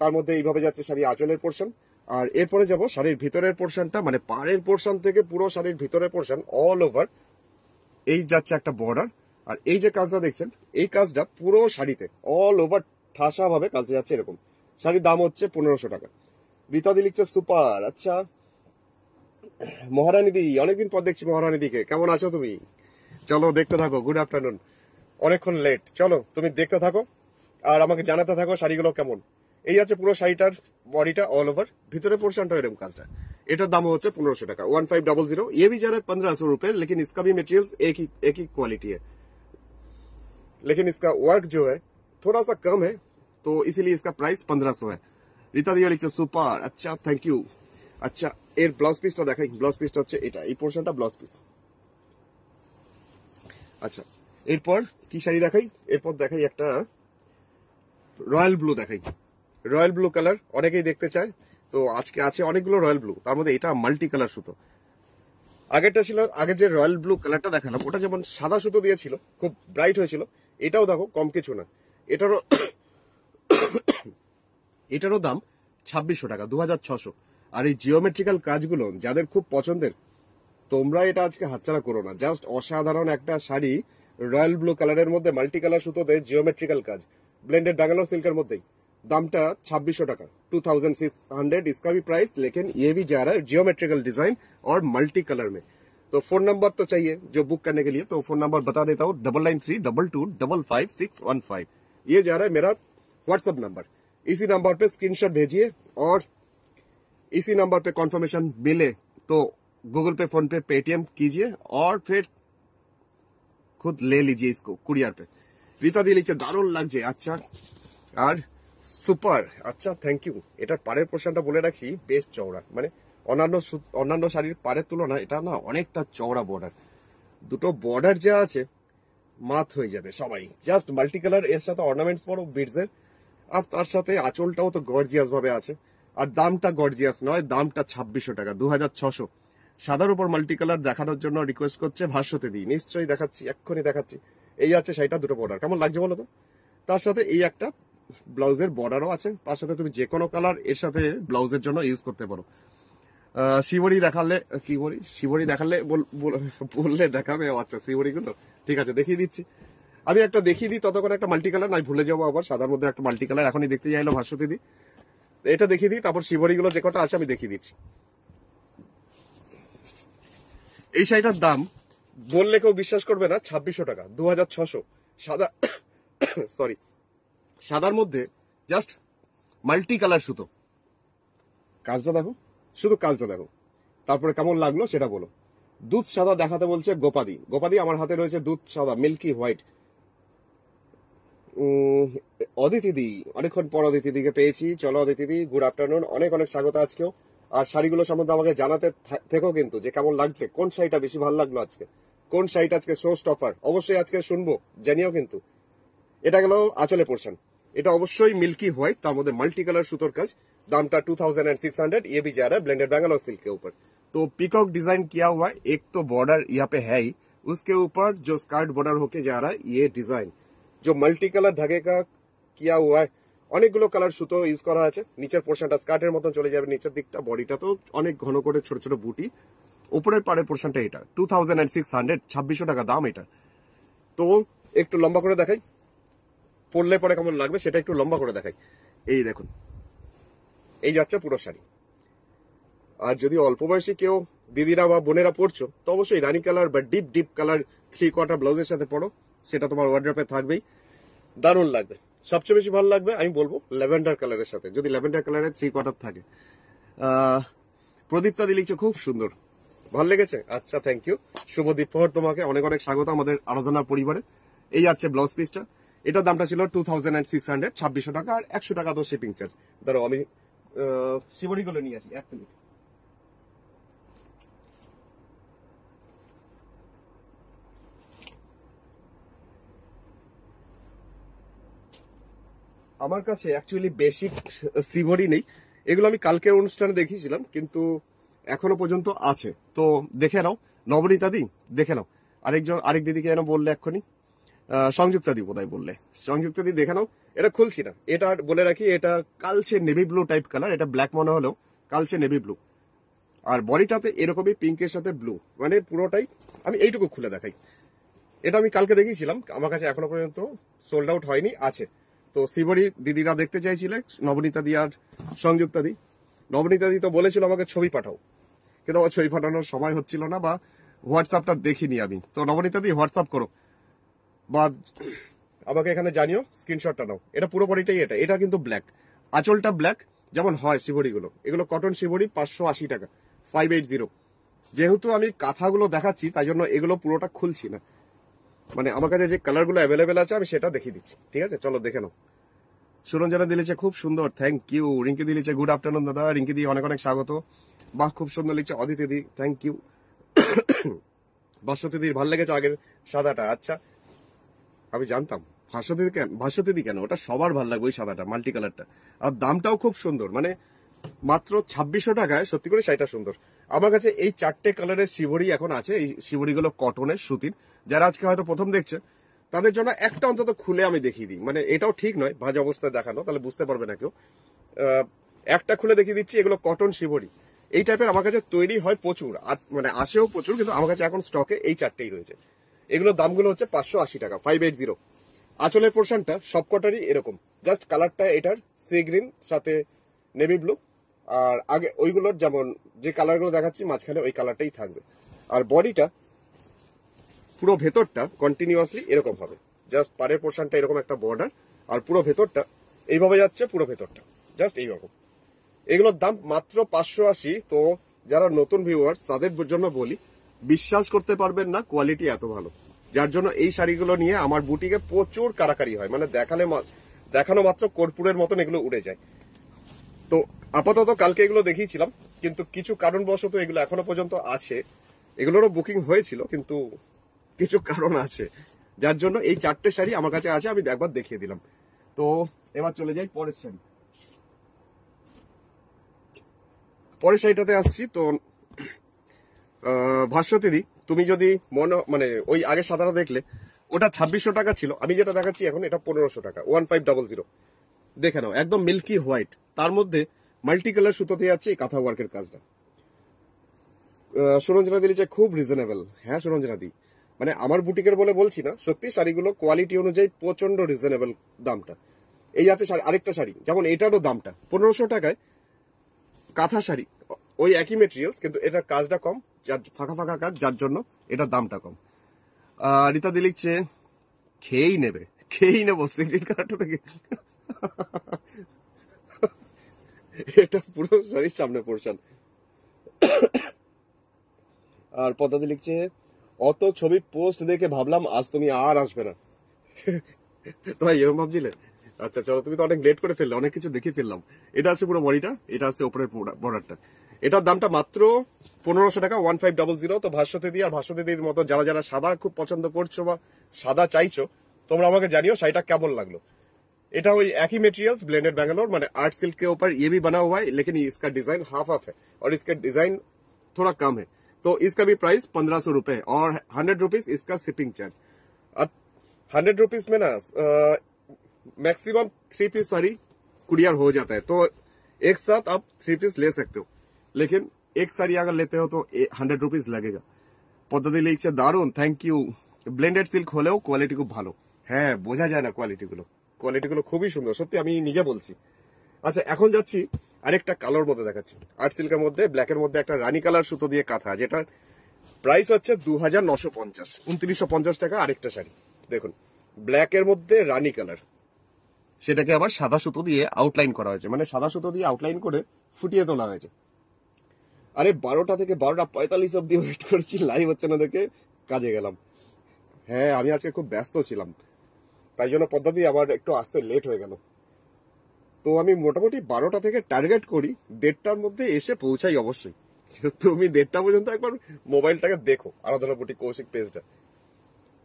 তার মধ্যে এইভাবে যাচ্ছে শাড়ি আঁচলের পোর্শন আর এরপরে যাব শাড়ির ভিতরের পোর্শনটা মানে পাড়ের পোর্শন থেকে পুরো শাড়ির ভিতরের পোর্শন অল ওভার এই যাচ্ছে একটা বর্ডার আর এই যে কাজটা দেখছেন এই কাজটা পুরো শাড়িতে অল ওভার ঠাসা ভাবে কাজটা যাচ্ছে এরকম শাড়ির দাম হচ্ছে পনেরোশো টাকা রীতাদি লিখছে সুপার আচ্ছা মহারানী দি অনেকদিন পর দেখছি মহারানী দিকে কেমন আছো তুমি চলো দেখতে থাকো গুড আফটারনুন অনেকক্ষণ লেট চলো তুমি দেখতে থাকো আর আমাকে জানাতে থাকো শাড়িগুলো কেমন এই আছে পুরো শাড়িটার বডিটা অল ওভার ভিতরে পোর্শনটা এরকম কাজটা এটার দাম হচ্ছে পনেরোশো টাকা ওয়ান ফাইভ ডাবল জিরো এ বি যারা পনেরোশো রুপে লেকিন ইসকা रूपये একই কোয়ালিটি भी मटेरियल एक ही एक ही क्वालिटी है लेकिन इसका वर्क जो রীতা দিয়ে লিখছে সুপার আচ্ছা থ্যাংক ইউ আচ্ছা এর ব্লাউজ পিসটা দেখাই ব্লাউজ পিসটা হচ্ছে এটা এই পোর্শনটা ব্লাউজ পিস আচ্ছা এরপর কি শাড়ি দেখাই এরপর দেখাই একটা রয়্যাল ব্লু দেখাই রয়্যাল ব্লু কালার অনেকেই দেখতে চায় তো আজকে আছে অনেকগুলো রয়্যাল ব্লু তার মধ্যে এটা মাল্টি কালার সুতো আগেরটা ছিল আগে যে রয়্যাল ব্লু কালারটা দেখালাম ওটা যেমন সাদা সুতো দিয়েছিল খুব ব্রাইট হয়েছিল এটাও দেখো কম কিছু না এটারও এটারও দাম ছাব্বিশশো টাকা দু আর এই জিওমেট্রিক্যাল কাজগুলো যাদের খুব পছন্দের তোমরা এটা আজকে হাতছাড়া করো না জাস্ট অসাধারণ একটা শাড়ি রয়্যাল ব্লু কালারের মধ্যে মাল্টি কালার সুতো দেয় জিওমেট্রিক্যাল কাজ ব্লেন্ডেড ডাঙ্গালো সিল্কের মধ্যেই দামটা ছাব্বিশশো টাকা টু থাউজেন্ড সিক্স হান্ড্রেড ইসকাবি প্রাইস লেখেন ইয়েবি যারা জিওমেট্রিক্যাল ডিজাইন আর মাল্টি কালার মে তো ফোন নাম্বার তো চাইয়ে যে বুক করতে গেলে তো ফোন নাম্বার বতা দেতা হো double nine three double two double five six one five ইয়ে যারা মেরা হোয়াটসঅ্যাপ নম্বর इसी नंबर पे स्क्रीनशॉट भेजिए और इसी नंबर पे कंफर्मेशन मिले तो गूगल पे फोन पे पेटीएम कीजिए और फिर খুদ লে লিজিয়ে ইসকো কুরিয়ার পে রীতা দিয়ে লিখছে দারুণ লাগছে আচ্ছা আর সুপার আচ্ছা থ্যাংক ইউ এটার পাড়ের পোর্শনটা বলে রাখি বেশ চওড়া মানে অন্যান্য অন্যান্য শাড়ির পাড়ের তুলনা এটা না অনেকটা চওড়া বর্ডার দুটো বর্ডার যা আছে মাথ হয়ে যাবে সবাই জাস্ট মাল্টি কালার এর সাথে অর্নামেন্টস বড় বিডসের আর তার সাথে আঁচলটাও তো গর্জিয়াস ভাবে আছে আর দামটা গর্জিয়াস নয় দামটা ছাব্বিশশো টাকা দু হাজার ছশো সাদার উপর মাল্টি কালার দেখানোর জন্য রিকোয়েস্ট করছে ভাষ্যতে দিই নিশ্চয়ই দেখাচ্ছি এক্ষুনি দেখাচ্ছি এই আছে সেটা দুটো বর্ডার কেমন লাগছে বলো তো তার সাথে এই একটা ব্লাউজের বর্ডারও আছে তার সাথে তুমি যে কোনো কালার এর সাথে ব্লাউজের জন্য ইউজ করতে পারো শিবরি দেখালে কি বলি শিবরি দেখালে বললে দেখাবে আচ্ছা শিবরিগুলো ঠিক আছে দেখিয়ে দিচ্ছি আমি একটা দেখিয়ে দিই ততক্ষণ একটা মাল্টি কালার নাই ভুলে যাবো আবার সাদার মধ্যে একটা মাল্টি কালার এখনই দেখতে না ভাস্বতী দি এটা দেখিয়ে দিই তারপর শিবরিগুলো যে কটা আছে আমি দেখিয়ে দিচ্ছি এই শাড়িটার দাম বললে কেউ বিশ্বাস করবে না ছাব্বিশশো টাকা দু হাজার ছশো সাদা সরি সাদার মধ্যে জাস্ট মাল্টি কালার সুতো কাজটা দেখো শুধু কাজটা দেখো তারপরে কেমন লাগলো সেটা বলো দুধ সাদা দেখাতে বলছে গোপাদি গোপাদি আমার হাতে রয়েছে দুধ সাদা মিল্কি হোয়াইট অদিতিদি অনেকক্ষণ পর অদিতিদিকে পেয়েছি চলো অদিতিদি গুড আফটারনুন অনেক অনেক স্বাগত আজকেও আর শাড়িগুলো সম্বন্ধে আমাকে জানাতে থেকো কিন্তু যে কেমন লাগছে কোন শাড়িটা বেশি ভালো লাগলো আজকে কোন শাড়িটা আজকে শো স্টপার অবশ্যই আজকে শুনবো জানিও কিন্তু এটা গেল আচলে পোর্শন এটা অবশ্যই মিল্কি হোয়াইট তার মধ্যে মাল্টি কালার সুতোর কাজ দামটা two thousand and six hundred ये भी जा रहा है ब्लेंडेड बैंगलोर सिल्क के ऊपर तो पिकॉक डिजाइन किया हुआ एक तो बॉर्डर यहाँ पे है ইয়ে ডিজাইন जो मल्टी कलर धागे का किया हुआ है অনেকগুলো কালার সুতো ইউজ করা আছে নিচের পোর্শনটা স্কার্টের মতন চলে যাবে নিচের দিকটা বডিটা তো অনেক ঘন করে ছোট ছোট বুটি উপরের পাড়ে পোর্শনটা এটা two thousand and six hundred টাকা দাম এটা তো একটু লম্বা করে দেখাই পড়লে পরে কেমন লাগবে সেটা একটু লম্বা করে দেখাই এই দেখুন এই যাচ্ছে পুরো শাড়ি আর যদি অল্প বয়সী কেউ দিদিরা বা বোনেরা পড়ছো তো অবশ্যই রানি কালার বা deep deep colour three quarter ব্লাউজের সাথে পড়ো সেটা তোমার ওয়ার্ড্রপে থাকবেই দারুণ লাগবে সবচেয়ে বেশি ভালো লাগবে আমি বলবো ল্যাভেন্ডার কালারের সাথে যদি ল্যাভেন্ডার কালারের থ্রি কোয়ার্টার থাকে প্রদীপ দাদি লিখছে খুব সুন্দর ভালো লেগেছে আচ্ছা থ্যাংক ইউ শুভ দীপহর তোমাকে অনেক অনেক স্বাগত আমাদের আরাধনা পরিবারে এই আছে ব্লাউজ পিসটা এটার দামটা ছিল two thousand and six hundred ছাব্বিশশো টাকা আর একশো টাকা তো শিপিং চার্জ ধরো আমি শিবরিগুলো নিয়ে আসি এক মিনিট আমার কাছে অ্যাকচুয়ালি বেসিক সিভরি নেই এগুলো আমি কালকের অনুষ্ঠানে দেখিয়েছিলাম কিন্তু এখনো পর্যন্ত আছে তো দেখে নাও নবনীতাদি দেখে নাও আরেকজন আরেক দিদিকে যেন বললে এক্ষুনি সংযুক্তাদি হয় বললে সংযুক্তাদি দেখে নাও এটা খুলছি না এটা বলে রাখি এটা কালচে নেভি ব্লু টাইপ কালার এটা ব্ল্যাক মনে হলেও কালচে নেভি ব্লু আর বডিটাতে এরকমই পিঙ্কের সাথে ব্লু মানে পুরোটাই আমি এইটুকু খুলে দেখাই এটা আমি কালকে দেখিয়েছিলাম আমার কাছে এখনো পর্যন্ত সোল্ড আউট হয়নি আছে তো শ্রীবরী দিদিরা দেখতে চাইছিলে নবনীতা দি আর নবনীতা দি তো বলেছিল আমাকে ছবি পাঠাও কিন্তু আমার ছবি পাঠানোর সময় হচ্ছিল না বা হোয়াটসঅ্যাপটা দেখিনি আমি তো নবনীতা দি হোয়াটসঅ্যাপ করো বা আমাকে এখানে জানিও স্ক্রিনশটটা নাও এটা পুরোপুরিটাই এটা এটা কিন্তু ব্ল্যাক আঁচলটা ব্ল্যাক যেমন হয় শিবরিগুলো এগুলো কটন শিবরি পাঁচশো আশি টাকা ফাইভ এইট জিরো যেহেতু আমি কাঁথাগুলো দেখাচ্ছি তাই জন্য এগুলো পুরোটা খুলছি না মানে আমার কাছে যে কালারগুলো অ্যাভেলেবেল আছে আমি সেটা দেখিয়ে দিচ্ছি ঠিক আছে চলো দেখে নাও সুরঞ্জনা দিলেছে খুব সুন্দর থ্যাংক ইউ রিঙ্কি দিলেছে গুড আফটারনুন দাদা রিঙ্কি দি অনেক অনেক স্বাগত বাহ খুব সুন্দর লিখছে অদিতি দি থ্যাংক ইউ দিদির ভাল লেগেছে আগের সাদাটা আচ্ছা আমি জানতাম ভাস্বতী কেন দিদি কেন ওটা সবার ভাল লাগবে ওই সাদাটা মাল্টি কালারটা আর দামটাও খুব সুন্দর মানে মাত্র ছাব্বিশশো টাকায় সত্যি করে শাড়িটা সুন্দর আমার কাছে এই চারটে কালারের শিবড়ি এখন আছে এই শিবড়িগুলো কটনের সুতির যারা আজকে হয়তো প্রথম দেখছে তাদের জন্য একটা অন্তত খুলে আমি দেখিয়ে দিই মানে এটাও ঠিক নয় ভাজ অবস্থায় দেখানো তাহলে বুঝতে পারবে না কেউ একটা খুলে দেখিয়ে দিচ্ছি এগুলো কটন শিবরি এই টাইপের আমার কাছে তৈরি হয় প্রচুর মানে আসেও প্রচুর কিন্তু আমার কাছে এখন স্টকে এই চারটেই রয়েছে এগুলোর দামগুলো হচ্ছে পাঁচশো আশি টাকা ফাইভ এইট জিরো আঁচলের পোর্শনটা সবকটারই এরকম জাস্ট কালারটা এটার সি গ্রিন সাথে নেভি ব্লু আর আগে ওইগুলোর যেমন যে কালারগুলো দেখাচ্ছি মাঝখানে ওই কালারটাই থাকবে আর বডিটা পুরো ভেতরটা কন্টিনিউয়াসলি এরকম হবে জাস্ট পারের পোর্শনটা এরকম একটা বর্ডার আর পুরো ভেতরটা এইভাবে যাচ্ছে পুরো ভেতরটা জাস্ট এইরকম এগুলোর দাম মাত্র পাঁচশো আশি তো যারা নতুন ভিউয়ার্স তাদের জন্য বলি বিশ্বাস করতে পারবেন না কোয়ালিটি এত ভালো যার জন্য এই শাড়িগুলো নিয়ে আমার বুটিকে প্রচুর কারাকারি হয় মানে দেখালে দেখানো মাত্র কর্পূরের মতন এগুলো উড়ে যায় তো আপাতত কালকে এগুলো দেখিয়েছিলাম কিন্তু কিছু কারণবশত এগুলো এখনো পর্যন্ত আছে এগুলোরও বুকিং হয়েছিল কিন্তু কিছু কারণ আছে যার জন্য এই চারটে শাড়ি আমার কাছে আছে আমি একবার দেখিয়ে দিলাম তো এবার চলে যাই পরের শাড়ি পরের শাড়িটাতে আসছি তো ভাস্বতিদি তুমি যদি মনে মানে ওই আগে সাদাটা দেখলে ওটা ছাব্বিশশো টাকা ছিল আমি যেটা দেখাচ্ছি এখন এটা পনেরোশো টাকা ওয়ান ফাইভ ডাবল জিরো দেখে নাও একদম মিল্কি হোয়াইট তার মধ্যে মাল্টি কালার সুতোতে যাচ্ছে এই কাঁথা ওয়ার্কের কাজটা সুরঞ্জনা দিলি যে খুব রিজনেবল হ্যাঁ সুরঞ্জনা দি মানে আমার বুটিকের বলে বলছি না সত্যি শাড়িগুলো কোয়ালিটি অনুযায়ী প্রচন্ড রিজনেবল দামটা এই আছে শাড়ি আরেকটা শাড়ি যেমন এটারও দামটা পনেরোশো টাকায় কাঁথা শাড়ি ওই একই মেটেরিয়াল কিন্তু এটার কাজটা কম যার ফাঁকা ফাঁকা কাজ যার জন্য এটার দামটা কম রীতা দিলি লিখছে খেয়েই নেবে খেয়েই নেবো সিগারেট কাটো থেকে এটা পুরো শাড়ির সামনে পড়ছেন আর পদাদি লিখছে অত ছবি পোস্ট দেখে ভাবলাম আজ তুমি আর আসবে না তোমার এরকম ভাবছিলে আচ্ছা চলো তুমি তো অনেক লেট করে ফেললে অনেক কিছু দেখে ফেললাম এটা আছে পুরো বডিটা এটা আছে ওপরের বর্ডারটা এটার দামটা মাত্র পনেরোশো টাকা ওয়ান ফাইভ ডাবল জিরো তো ভাস্বতে দিয়ে আর ভাস্বতে দিদির মতো যারা যারা সাদা খুব পছন্দ করছো বা সাদা চাইছো তোমরা আমাকে জানিও শাড়িটা কেমন লাগলো এটা ওই একই মেটেরিয়াল ব্লেন্ডেড ব্যাঙ্গালোর মানে আর্ট সিল্কের के ऊपर ये भी হয় লেকিন है design half half half half है और इसका डिजाइन थोड़ा तो इसका भी प्राइस पंद्रह सौ रूपये और हंड्रेड रुपीज इसका शिपिंग चार्ज अब हंड्रेड रुपीज में ना maximum three piece sari courier हो जाता है तो एक साथ आप थ्री पीस ले सकते हो लेकिन एक साड़ी अगर लेते हो तो हंड्रेड रुपीज लगेगा पद्धति লিখছে दारून थैंक यू ब्लेंडेड सिल्क हो কোয়ালিটি খুব ভালো হ্যাঁ বোঝা যায় না क्वालिटी কোয়ালিটিগুলো क्वालिटी गो সত্যি আমি নিজে বলছি अच्छा এখন যাচ্ছি আরেকটা কালোর মধ্যে দেখাচ্ছি আর্ট সিল্কের মধ্যে ব্ল্যাকের মধ্যে একটা রানি কালার সুতো দিয়ে কাঁথা যেটা প্রাইস হচ্ছে দু হাজার নশো পঞ্চাশ উনত্রিশশো পঞ্চাশ টাকা আরেকটা শাড়ি দেখুন ব্ল্যাকের মধ্যে রানি কালার সেটাকে আবার সাদা সুতো দিয়ে আউটলাইন করা হয়েছে মানে সাদা সুতো দিয়ে আউটলাইন করে ফুটিয়ে তোলা হয়েছে আরে বারোটা থেকে বারোটা পঁয়তাল্লিশ অব্দি ওয়েট করছি লাইভ হচ্ছে না দেখে কাজে গেলাম হ্যাঁ আমি আজকে খুব ব্যস্ত ছিলাম তাই জন্য পদ্ধতি আবার একটু আসতে লেট হয়ে গেল তো আমি মোটামুটি বারোটা থেকে টার্গেট করি দেড়টার মধ্যে এসে পৌঁছাই অবশ্যই তুমি দেড়টা পর্যন্ত একবার মোবাইলটাকে দেখো আরাধনা বুটি কৌশিক পেজটা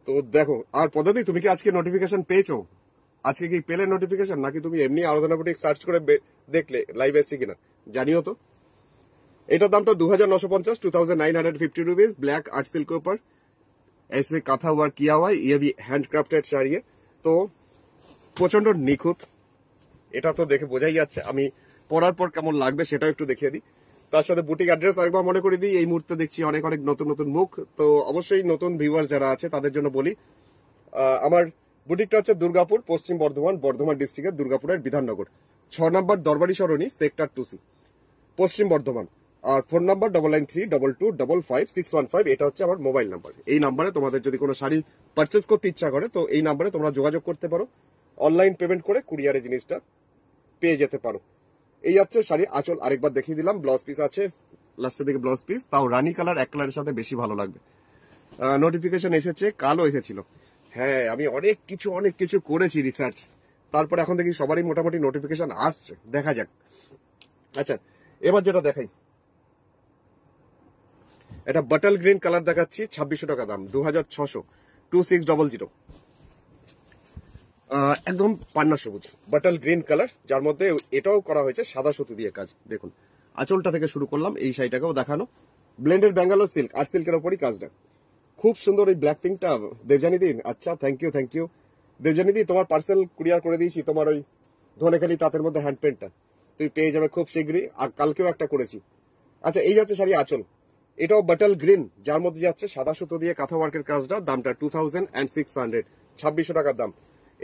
তো দেখো আর পদাতি তুমি কি আজকে নোটিফিকেশন পেয়েছো আজকে কি পেলে নোটিফিকেশন নাকি তুমি এমনি আরাধনা বুটি সার্চ করে দেখলে লাইভ এসছি কিনা জানিও তো এটার দামটা দু হাজার নশো পঞ্চাশ two thousand nine hundred fifty rupees black art silk ওপর ऐसे कथा हुआ किया हुआ ये भी हैंडक्राफ्टेड साड़ी এটা তো দেখে বোঝাই যাচ্ছে আমি পরার পর কেমন লাগবে সেটাও একটু দেখিয়ে দিই তার সাথে বুটিক অ্যাড্রেস আরেকবার মনে করে দিই এই মুহূর্তে দেখছি অনেক অনেক নতুন নতুন মুখ তো অবশ্যই নতুন ভিউয়ার যারা আছে তাদের জন্য বলি আমার বুটিকটা হচ্ছে দুর্গাপুর পশ্চিম বর্ধমান বর্ধমান ডিস্ট্রিক্টের দুর্গাপুরের বিধাননগর ছ নম্বর Darbari Sarani sector two C Paschim Bardhaman আর phone number double nine three double two double five six one five এটা হচ্ছে আমার মোবাইল নাম্বার এই নাম্বারে তোমাদের যদি কোনো শাড়ি পারচেস করতে ইচ্ছা করে তো এই নাম্বারে তোমরা যোগাযোগ করতে পারো অনলাইন পেমেন্ট করে কুরিয়ারে জিনিসটা পেয়ে যেতে পারো এই হচ্ছে শাড়ি আঁচল আরেকবার দেখিয়ে দিলাম ব্লাউজ পিস আছে লাস্টের দিকে ব্লাউজ পিস তাও রানি কালার এক কালারের সাথে বেশি ভালো লাগবে নোটিফিকেশন এসেছে কালো এসেছিল হ্যাঁ আমি অনেক কিছু অনেক কিছু করেছি রিসার্চ তারপরে এখন দেখি সবারই মোটামুটি নোটিফিকেশন আসছে দেখা যাক আচ্ছা এবার যেটা দেখাই এটা বাটল গ্রিন কালার দেখাচ্ছি ছাব্বিশশো টাকা দাম দু হাজার ছশো টু সিক্স ডবল জিরো একদম পান্না সবুজ বাটাল গ্রিন কালার যার মধ্যে এটাও করা হয়েছে সাদা সুতো দিয়ে কাজ দেখুন আঁচলটা থেকে শুরু করলাম এই শাড়িটাকেও দেখানো ব্লেন্ডেড ব্যাঙ্গালোর সিল্ক আর সিল্কের ওপরই কাজটা খুব সুন্দর এই ব্ল্যাক পিঙ্কটা দেবজানি দিন আচ্ছা thank you thank you Debjani di তোমার পার্সেল কুরিয়ার করে দিয়েছি তোমার ওই ধনেখালি তাঁতের মধ্যে হ্যান্ড তুই পেয়ে যাবে খুব শীঘ্রই আর কালকেও একটা করেছি আচ্ছা এই যাচ্ছে শাড়ি আঁচল এটাও বাটাল গ্রিন যার মধ্যে যাচ্ছে সাদা সুতো দিয়ে কাঁথা ওয়ার্কের কাজটা দামটা two thousand and six hundred ছাব্বিশশো টাকার দাম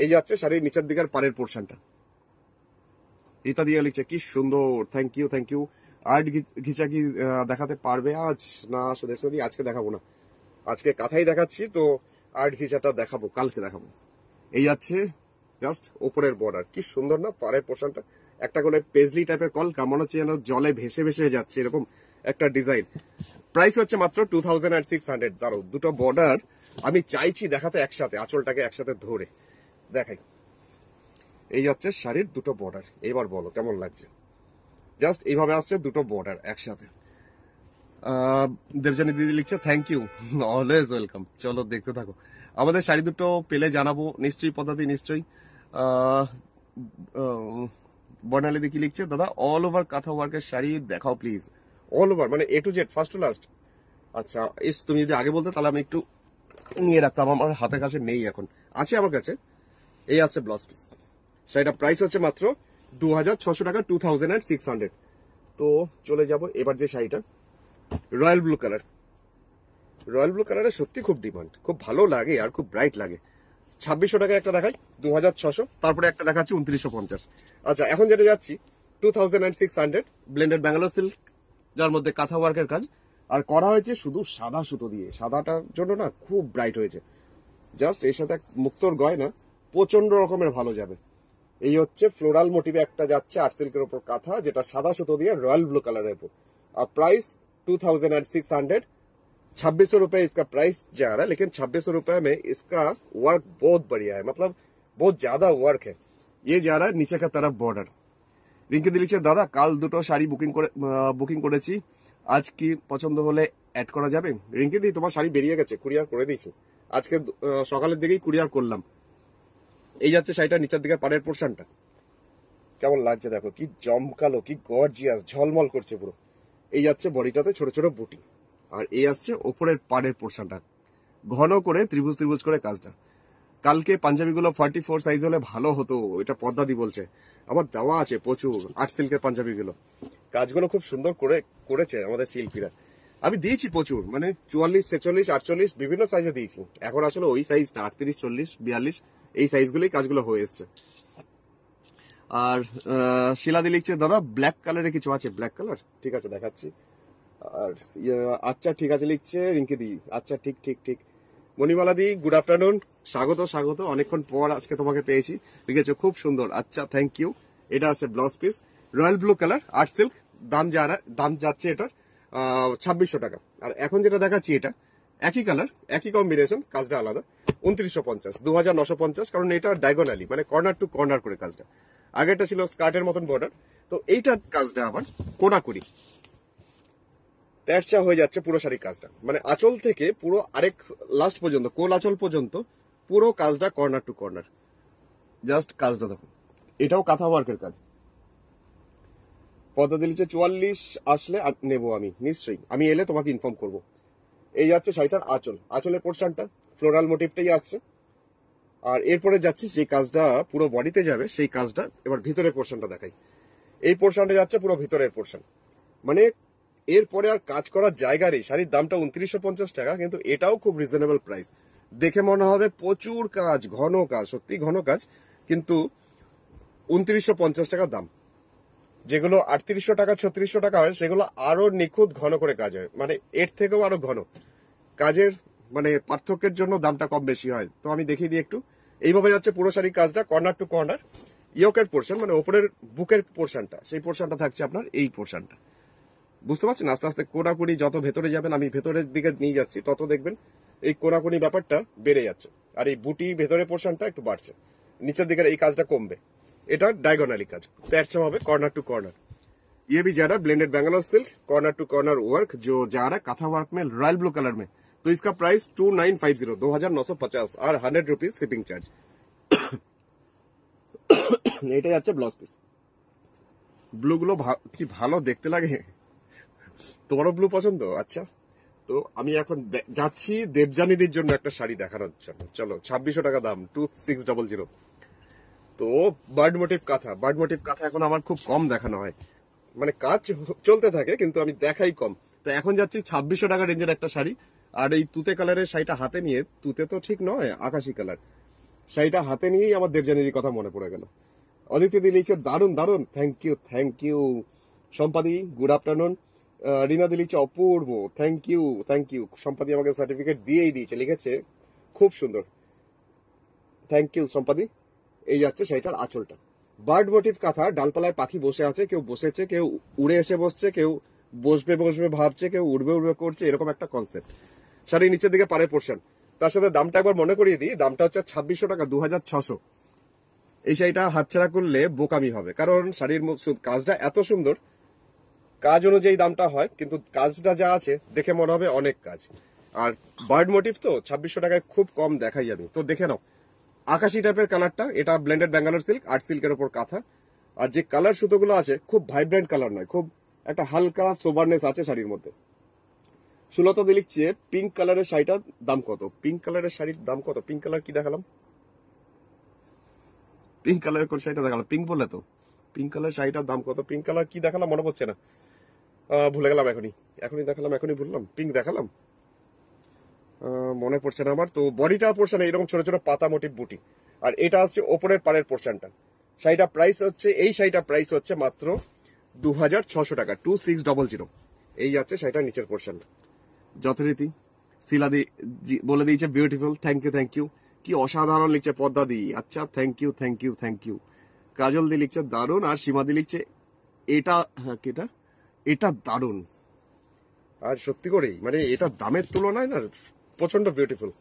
এই যাচ্ছে শাড়ির নিচের দিকের পাড়ের পোর্শনটা এটা দিয়ে লিখছে কি সুন্দর thank you thank you art ghicha কি দেখাতে পারবে আজ না সুদেশ্বরী আজকে দেখাবো না আজকে কথাই দেখাচ্ছি তো আর্ট ঘিচাটা দেখাবো কালকে দেখাবো এই যাচ্ছে জাস্ট ওপরের বর্ডার কি সুন্দর না পাড়ের পোর্শনটা একটা করে পেজলি টাইপের কল মনে হচ্ছে যেন জলে ভেসে ভেসে যাচ্ছে এরকম একটা ডিজাইন প্রাইস হচ্ছে মাত্র two thousand and six hundred দুটো বর্ডার আমি চাইছি দেখাতে একসাথে আঁচলটাকে একসাথে ধরে দেখাই এই হচ্ছে শাড়ির দুটো বর্ডার এবার বলো কেমন লাগছে জাস্ট এইভাবে আসছে দুটো বর্ডার একসাথে দেবজানী দিদি লিখছে থ্যাংক ইউ অলওয়েজ ওয়েলকাম চলো দেখতে থাকো আমাদের শাড়ি দুটো পেলে জানাবো নিশ্চয়ই পদ্ধতি নিশ্চয়ই দিদি কি লিখছে দাদা অল ওভার কাঁথা ওয়ার্কের শাড়ি দেখাও প্লিজ অল ওভার মানে A to Z first to last আচ্ছা ইস তুমি যদি আগে বলতে তাহলে আমি একটু নিয়ে রাখতাম আমার হাতের কাছে নেই এখন আছে আমার কাছে এই আছে ব্লাউজ পিস সেটা প্রাইস হচ্ছে মাত্র দু টাকা টু তো চলে যাব এবার যে শাড়িটা royal blue colour royal blue কালারের সত্যি খুব ডিমান্ড খুব ভালো লাগে আর খুব ব্রাইট লাগে ছাব্বিশশো টাকা একটা দেখাই দু তারপরে একটা দেখাচ্ছি উনত্রিশশো পঞ্চাশ আচ্ছা এখন যেটা যাচ্ছি two thousand blended Bangalore silk যার মধ্যে কাঁথা ওয়ার্কের কাজ আর করা হয়েছে শুধু সাদা সুতো দিয়ে সাদাটার জন্য না খুব ব্রাইট হয়েছে জাস্ট এর সাথে মুক্তর গয়না প্রচন্ড রকমের ভালো যাবে এই হচ্ছে ফ্লোরাল মোটিভে একটা যাচ্ছে আর্ট সিল্কের ওপর কাঁথা যেটা সাদা সুতো দিয়ে রয়্যাল ব্লু কালারের উপর আর price two thousand and six hundred ছাব্বিশশো सौ रूपये इसका प्राइस जा रहा है लेकिन छब्बीस सौ रूपये में इसका वर्क बहुत बढ़िया है मतलब बहुत ज्यादा वर्क है ये जा রিঙ্কি দিলিছে দাদা কাল দুটো শাড়ি বুকিং করে বুকিং করেছি আজ কি পছন্দ হলে অ্যাড করা যাবে রিঙ্কি দি তোমার শাড়ি বেরিয়ে গেছে কুরিয়ার করে দিয়েছি আজকে সকালের দিকেই কুরিয়ার করলাম এই যাচ্ছে শাড়িটা নিচের দিকে পাড়ের পোর্শনটা কেমন লাগছে দেখো কি জমকালো কি গর্জিয়াস ঝলমল করছে পুরো এই যাচ্ছে বডিটাতে ছোট ছোট বুটি আর এই আসছে ওপরের পাড়ের পোর্শনটা ঘন করে ত্রিভুজ ত্রিভুজ করে কাজটা কালকে পাঞ্জাবিগুলো ফর্টি ফোর সাইজ হলে ভালো হতো এটা পদ্মাদি বলছে আমার দেওয়া আছে প্রচুর আট সিল্কের পাঞ্জাবিগুলো কাজগুলো খুব সুন্দর করে করেছে আমাদের শিল্পীরা আমি দিয়েছি প্রচুর মানে চুয়াল্লিশ ছেচল্লিশ আটচল্লিশ বিভিন্ন সাইজে দিয়েছি এখন আসলে ওই সাইজটা আটত্রিশ চল্লিশ বিয়াল্লিশ এই সাইজগুলোই কাজগুলো হয়ে এসছে আর শিলাদি লিখছে দাদা ব্ল্যাক কালারে কিছু আছে ব্ল্যাক কালার ঠিক আছে দেখাচ্ছি আর ইয়ে, আচ্ছা ঠিক আছে লিখছে রিঙ্কি দি আচ্ছা ঠিক ঠিক ঠিক মণিমালা দি গুড আফটারনুন স্বাগত স্বাগত অনেকক্ষণ পর আজকে তোমাকে পেয়েছি লিখেছো খুব সুন্দর আচ্ছা থ্যাংক ইউ এটা আছে blouse piece royal blue colour art silk দাম যা দাম যাচ্ছে এটার ছাব্বিশশো টাকা আর এখন যেটা দেখাচ্ছি এটা একই কালার একই কম্বিনেশন কাজটা আলাদা উনত্রিশশো পঞ্চাশ দু হাজার নশো পঞ্চাশ কারণ এটা ডায়গোনালি মানে কর্নার টু কর্নার করে কাজটা আগেরটা ছিল স্কার্টের মতন বর্ডার তো এইটা কাজটা আবার কোনাকুড়ি প্যাটচা হয়ে যাচ্ছে পুরো শাড়ির কাজটা মানে আঁচল থেকে পুরো আরেক লাস্ট পর্যন্ত কোল আঁচল পর্যন্ত পুরো কাজটা কর্নার টু কর্নার জাস্ট কাজটা দেখুন এটাও কাঁথা ওয়ার্কের কাজ পদ্মাদিলিতে চুয়াল্লিশ আসলে নেব আমি নিশ্চয়ই আমি এলে তোমাকে ইনফর্ম করব এই যাচ্ছে শাড়িটার আঁচল আঁচলের পোর্শনটা ফ্লোরাল মোটিভটাই আসছে আর এরপরে যাচ্ছি যে কাজটা পুরো বডিতে যাবে সেই কাজটা এবার ভিতরের পোর্শনটা দেখাই এই পোর্শনটা যাচ্ছে পুরো ভিতরের পোর্শন মানে এরপরে আর কাজ করার জায়গা নেই শাড়ির দামটা উনত্রিশশো পঞ্চাশ টাকা কিন্তু এটাও খুব রিজনেবল প্রাইস দেখে মনে হবে প্রচুর কাজ ঘন কাজ সত্যি ঘন কাজ কিন্তু উনত্রিশশো পঞ্চাশ টাকা দাম যেগুলো আটত্রিশশো টাকা ছত্রিশশো টাকা হয় সেগুলো আরো নিখুঁত ঘন করে কাজ হয় মানে এর থেকেও আরো ঘন কাজের মানে পার্থক্যের জন্য দামটা কম বেশি হয় তো আমি দেখিয়ে দিই একটু এইভাবে যাচ্ছে পুরো শাড়ির কাজটা কর্নার টু কর্নার ইয়কের পোর্শন মানে ওপরের বুকের পোর্শনটা সেই পোর্শনটা থাকছে আপনার এই পোর্শনটা বুঝতে পারছেন আস্তে আস্তে কোনাকুনি যত ভেতরে যাবেন আমি ভেতরের দিকে নিয়ে যাচ্ছি তত দেখবেন এই কোনাকুনি ব্যাপারটা বেড়ে যাচ্ছে আর এই বুটি ভেতরে পোর্শনটা একটু বাড়ছে নিচের দিকের এই কাজটা কমবে এটা ডায়গোনালি কাজ প্যাটসম হবে কর্নার টু কর্নার ये বি जा blended Bangalore blended Bangalore to corner work corner work जो जा रहा है कथा वर्क तो इसका price two nine five zero दो हजार नौ सौ पचास और हंड्रेड रुपीज शिपिंग चार्ज এটা যাচ্ছে ব্লাউজ পিস ব্লুগুলো গুলো কি ভালো দেখতে লাগে তোমারও ব্লু পছন্দ আচ্ছা তো আমি এখন যাচ্ছি দেবজানীদের জন্য একটা শাড়ি দেখানোর জন্য চলো ছাব্বিশশো টাকা দাম টু সিক্স ডবল জিরো তো বার্ড মোটিভ কাঁথা বার্ড মোটিভ কাঁথা এখন আমার খুব কম দেখানো হয় মানে কাজ চলতে থাকে কিন্তু আমি দেখাই কম তো এখন যাচ্ছি ছাব্বিশশো টাকা রেঞ্জের একটা শাড়ি আর এই তুতে কালারের শাড়িটা হাতে নিয়ে তুতে তো ঠিক নয় আকাশি কালার শাড়িটা হাতে নিয়েই আমার দেবজানের কথা মনে পড়ে গেল অদিতি দি লিচে দারুণ দারুণ থ্যাংক ইউ থ্যাংক ইউ সম্পাদি গুড আফটারনুন রিনা দি লিচে অপূর্ব থ্যাংক ইউ থ্যাংক ইউ সম্পাদি আমাকে সার্টিফিকেট দিয়েই দিয়েছে লিখেছে খুব সুন্দর থ্যাংক ইউ সম্পাদি এই যাচ্ছে শাড়িটার আঁচলটা বার্ড মোটিভ কাঁথা ডালপালায় পাখি বসে আছে কেউ বসেছে কেউ উড়ে এসে বসছে কেউ বসবে বসবে ভাবছে কেউ উড়বে উড়বে করছে এরকম একটা কনসেপ্ট শাড়ি নিচের দিকে পারে পোর্শন তার সাথে দামটা একবার মনে করিয়ে দিই দামটা হচ্ছে ছাব্বিশশো টাকা দু হাজার ছশো এই শাড়িটা হাতছাড়া করলে বোকামি হবে কারণ শাড়ির কাজটা এত সুন্দর কাজ অনুযায়ী দামটা হয় কিন্তু কাজটা যা আছে দেখে মনে হবে অনেক কাজ আর বার্ড মোটিভ তো ছাব্বিশশো টাকায় খুব কম দেখাই আমি তো দেখে নাও আকাশি টাইপের কালারটা এটা ব্লেন্ডেড ব্যাঙ্গালোর সিল্ক আর্ট সিল্কের ওপর কাঁথা আর যে কালার সুতোগুলো আছে খুব ভাইব্রেন্ট কালার নয় খুব একটা হালকা সোবারনেস আছে শাড়ির মধ্যে সুলতা দিলি লিখছে পিঙ্ক কালারের শাড়িটার দাম কত পিঙ্ক কালারের শাড়ির দাম কত পিঙ্ক কালার কি দেখালাম পিঙ্ক কালারের কোন শাড়িটা দেখালাম পিঙ্ক বললে তো পিঙ্ক কালার শাড়িটার দাম কত পিঙ্ক কালার কি দেখালাম মনে পড়ছে না ভুলে গেলাম এখনই এখনই দেখালাম এখনই ভুললাম পিঙ্ক দেখালাম মনে পড়ছে না আমার তো বডিটা না এরকম ছোট ছোট পাতা মোটি বুটি আর এটা হচ্ছে ওপরের পাড়ের পোর্শনটা শাড়িটা প্রাইস হচ্ছে এই শাড়িটা প্রাইস হচ্ছে মাত্র দু হাজার ছশো টাকা টু সিক্স ডবল জিরো এই যাচ্ছে শাড়িটার নিচের পোর্শনটা যথারীতি শিলা বলে দিয়েছে beautiful thank you thank you কি অসাধারণ লিখছে পদ্মা দি আচ্ছা thank you thank you thank you Kajal দি লিখছে দারুণ আর সীমা দি লিখছে এটা হ্যাঁ কেটা এটা দারুণ আর সত্যি করেই মানে এটা দামের তুলনায় না প্রচন্ড বিউটিফুল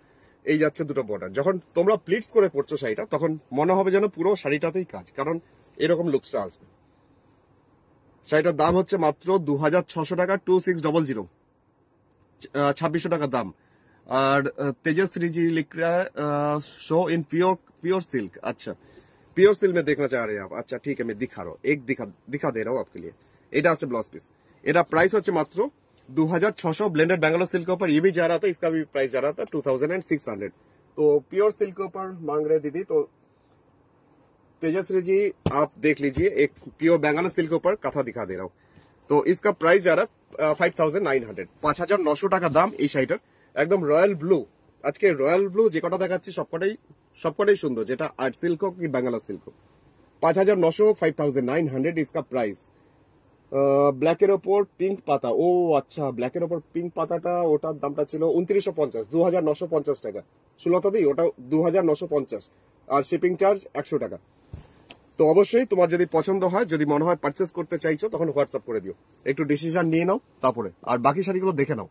এই যাচ্ছে দুটো বর্ডার যখন তোমরা প্লিটস করে পড়ছো শাড়িটা তখন মনে হবে যেন পুরো শাড়িটাতেই কাজ কারণ এরকম লুকসটা আসবে শাড়িটার দাম হচ্ছে মাত্র দু হাজার ছশো টাকা টু সিক্স ডবল জিরো छब्बीस टाका दाम और तेजस्वी जी लिख रहा है show in pure pure silk अच्छा प्योर सिल्क में देखना चाह रहे हैं आप अच्छा ठीक है मैं दिखा रहा हूँ एक दिखा दिखा दे रहा हूँ आपके लिए এটা আছে ব্লাউজ পিস এটা প্রাইস হচ্ছে মাত্র দু बैंगलोर सिल्क के ऊपर ये भी जा रहा था इसका भी प्राइस जा रहा था two thousand and six hundred तो प्योर सिल्क के ऊपर मांग रहे दीदी तो तेजस्वी जी आप देख लीजिए एक प्योर बैंगलोर सिल्क के ऊपर कथा दिखा दे रहा हूँ तो इसका प्राइस जा रहा है ফাইভ থাউজেন্ড নাইন হান্ড্রেড পাঁচ হাজার নশো টাকা দাম এই শাড়িটার একদম রয়্যাল ব্লু আজকে রয়্যাল ব্লু যে কটা দেখাচ্ছি সবকটাই সবকটাই সুন্দর যেটা আর্ট সিল্ক হোক কি বাংলা সিল্ক হোক পাঁচ হাজার নশো ফাইভ থাউজেন্ড নাইন হান্ড্রেড ইসকা প্রাইস ব্ল্যাকের ওপর পিঙ্ক পাতা ও আচ্ছা ব্ল্যাকের ওপর পিঙ্ক পাতাটা ওটার দামটা ছিল উনত্রিশশো পঞ্চাশ দু হাজার নশো পঞ্চাশ টাকা ষোলতা দিই ওটা দু হাজার নশো পঞ্চাশ আর শিপিং চার্জ একশো টাকা তো অবশ্যই তোমার যদি পছন্দ হয় যদি মনে হয় পারচেস করতে চাইছো তখন হোয়াটসঅ্যাপ করে দিও একটু ডিসিশন নিয়ে নাও তারপরে আর বাকি শাড়িগুলো দেখে নাও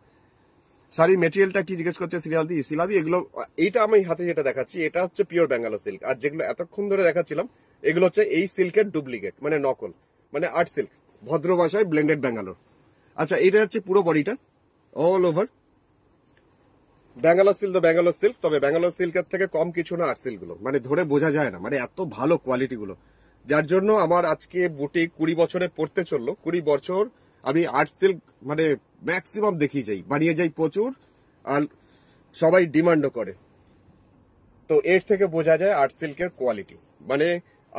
শাড়ি মেটেরিয়ালটা কি জিজ্ঞেস করছে সিলা সিলাদি এগুলো এইটা আমি হাতে যেটা দেখাচ্ছি এটা হচ্ছে পিওর বেঙ্গালো সিল্ক আর যেগুলো এতক্ষণ ধরে দেখাচ্ছিলাম এগুলো হচ্ছে এই সিল্কের ডুপ্লিকেট মানে নকল মানে আর্ট সিল্ক ভদ্র ভাষায় ব্লেন্ডেড ব্যাঙ্গালোর আচ্ছা এটা হচ্ছে পুরো বডিটা অল ওভার ব্যাঙ্গালোর সিল্ক তো ব্যাঙ্গালোর সিল্ক তবে ব্যাঙ্গালোর সিল্কের থেকে কম কিছু না আর্ট সিল্কগুলো মানে ধরে বোঝা যায় না মানে এত ভালো কোয়ালিটিগুলো যার জন্য আমার আজকে বুটি কুড়ি বছরে পড়তে চললো কুড়ি বছর আমি আর্ট সিল্ক মানে ম্যাক্সিমাম দেখিয়ে যাই বানিয়ে যাই প্রচুর আর সবাই ডিমান্ডও করে তো এর থেকে বোঝা যায় আর্ট সিল্কের কোয়ালিটি মানে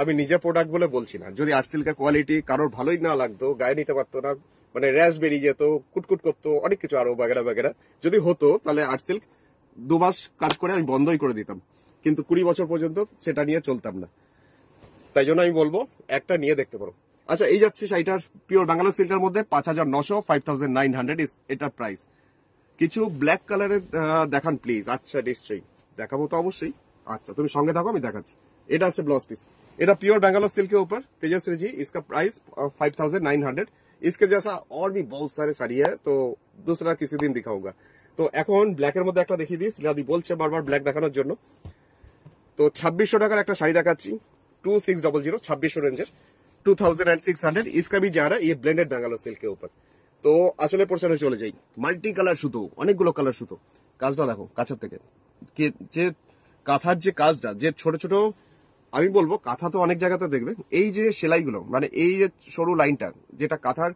আমি নিজে প্রোডাক্ট বলে বলছি না যদি আর্ট সিল্কের কোয়ালিটি কারোর ভালোই না লাগতো গায়ে নিতে পারতো না মানে র্যাশ বেরিয়ে যেত কুটকুট করতো অনেক কিছু আরো বাগেরা বাগেরা যদি হতো তাহলে আর্ট সিল্ক দু মাস কাজ করে আমি বন্ধই করে দিতাম কিন্তু কুড়ি বছর পর্যন্ত সেটা নিয়ে চলতাম না তাই জন্য আমি বলবো একটা নিয়ে দেখতে পারো আচ্ছা এই যাচ্ছে শাড়িটার পিওর বাংলা সিল্কের মধ্যে পাঁচ হাজার নশো ফাইভ নাইন হান্ড্রেড এটার প্রাইস কিছু ব্ল্যাক কালারের দেখান প্লিজ আচ্ছা নিশ্চয়ই দেখাবো তো অবশ্যই আচ্ছা তুমি সঙ্গে থাকো আমি দেখাচ্ছি এটা আছে ব্লাউজ পিস এটা পিওর বেঙ্গালোর সিল্কের উপর ऊपर জি ইসকা price five thousand nine hundred और भी बहुत सारे साड़ी है তো এখন ব্ল্যাকের মধ্যে একটা দেখিয়ে দিস বলছে বারবার ব্ল্যাক দেখানোর জন্য তো ছাব্বিশশো টাকার একটা শাড়ি দেখাচ্ছি टू सिक्स डबल जीरो छब्बीस रेंजर two thousand and six hundred इसका भी जा रहा है ये ब्लेंडेड बेंगालो सिल्क के ऊपर তো আসলে পোর্শনে চলে যাই মাল্টি কালার সুতো অনেকগুলো কালার সুতো কাজটা দেখো কাছের থেকে যে কাঁথার যে কাজটা যে ছোট ছোট আমি বলবো কাঁথা তো অনেক জায়গাতে দেখবে এই যে সেলাইগুলো মানে এই যে সরু লাইনটা যেটা কাঁথার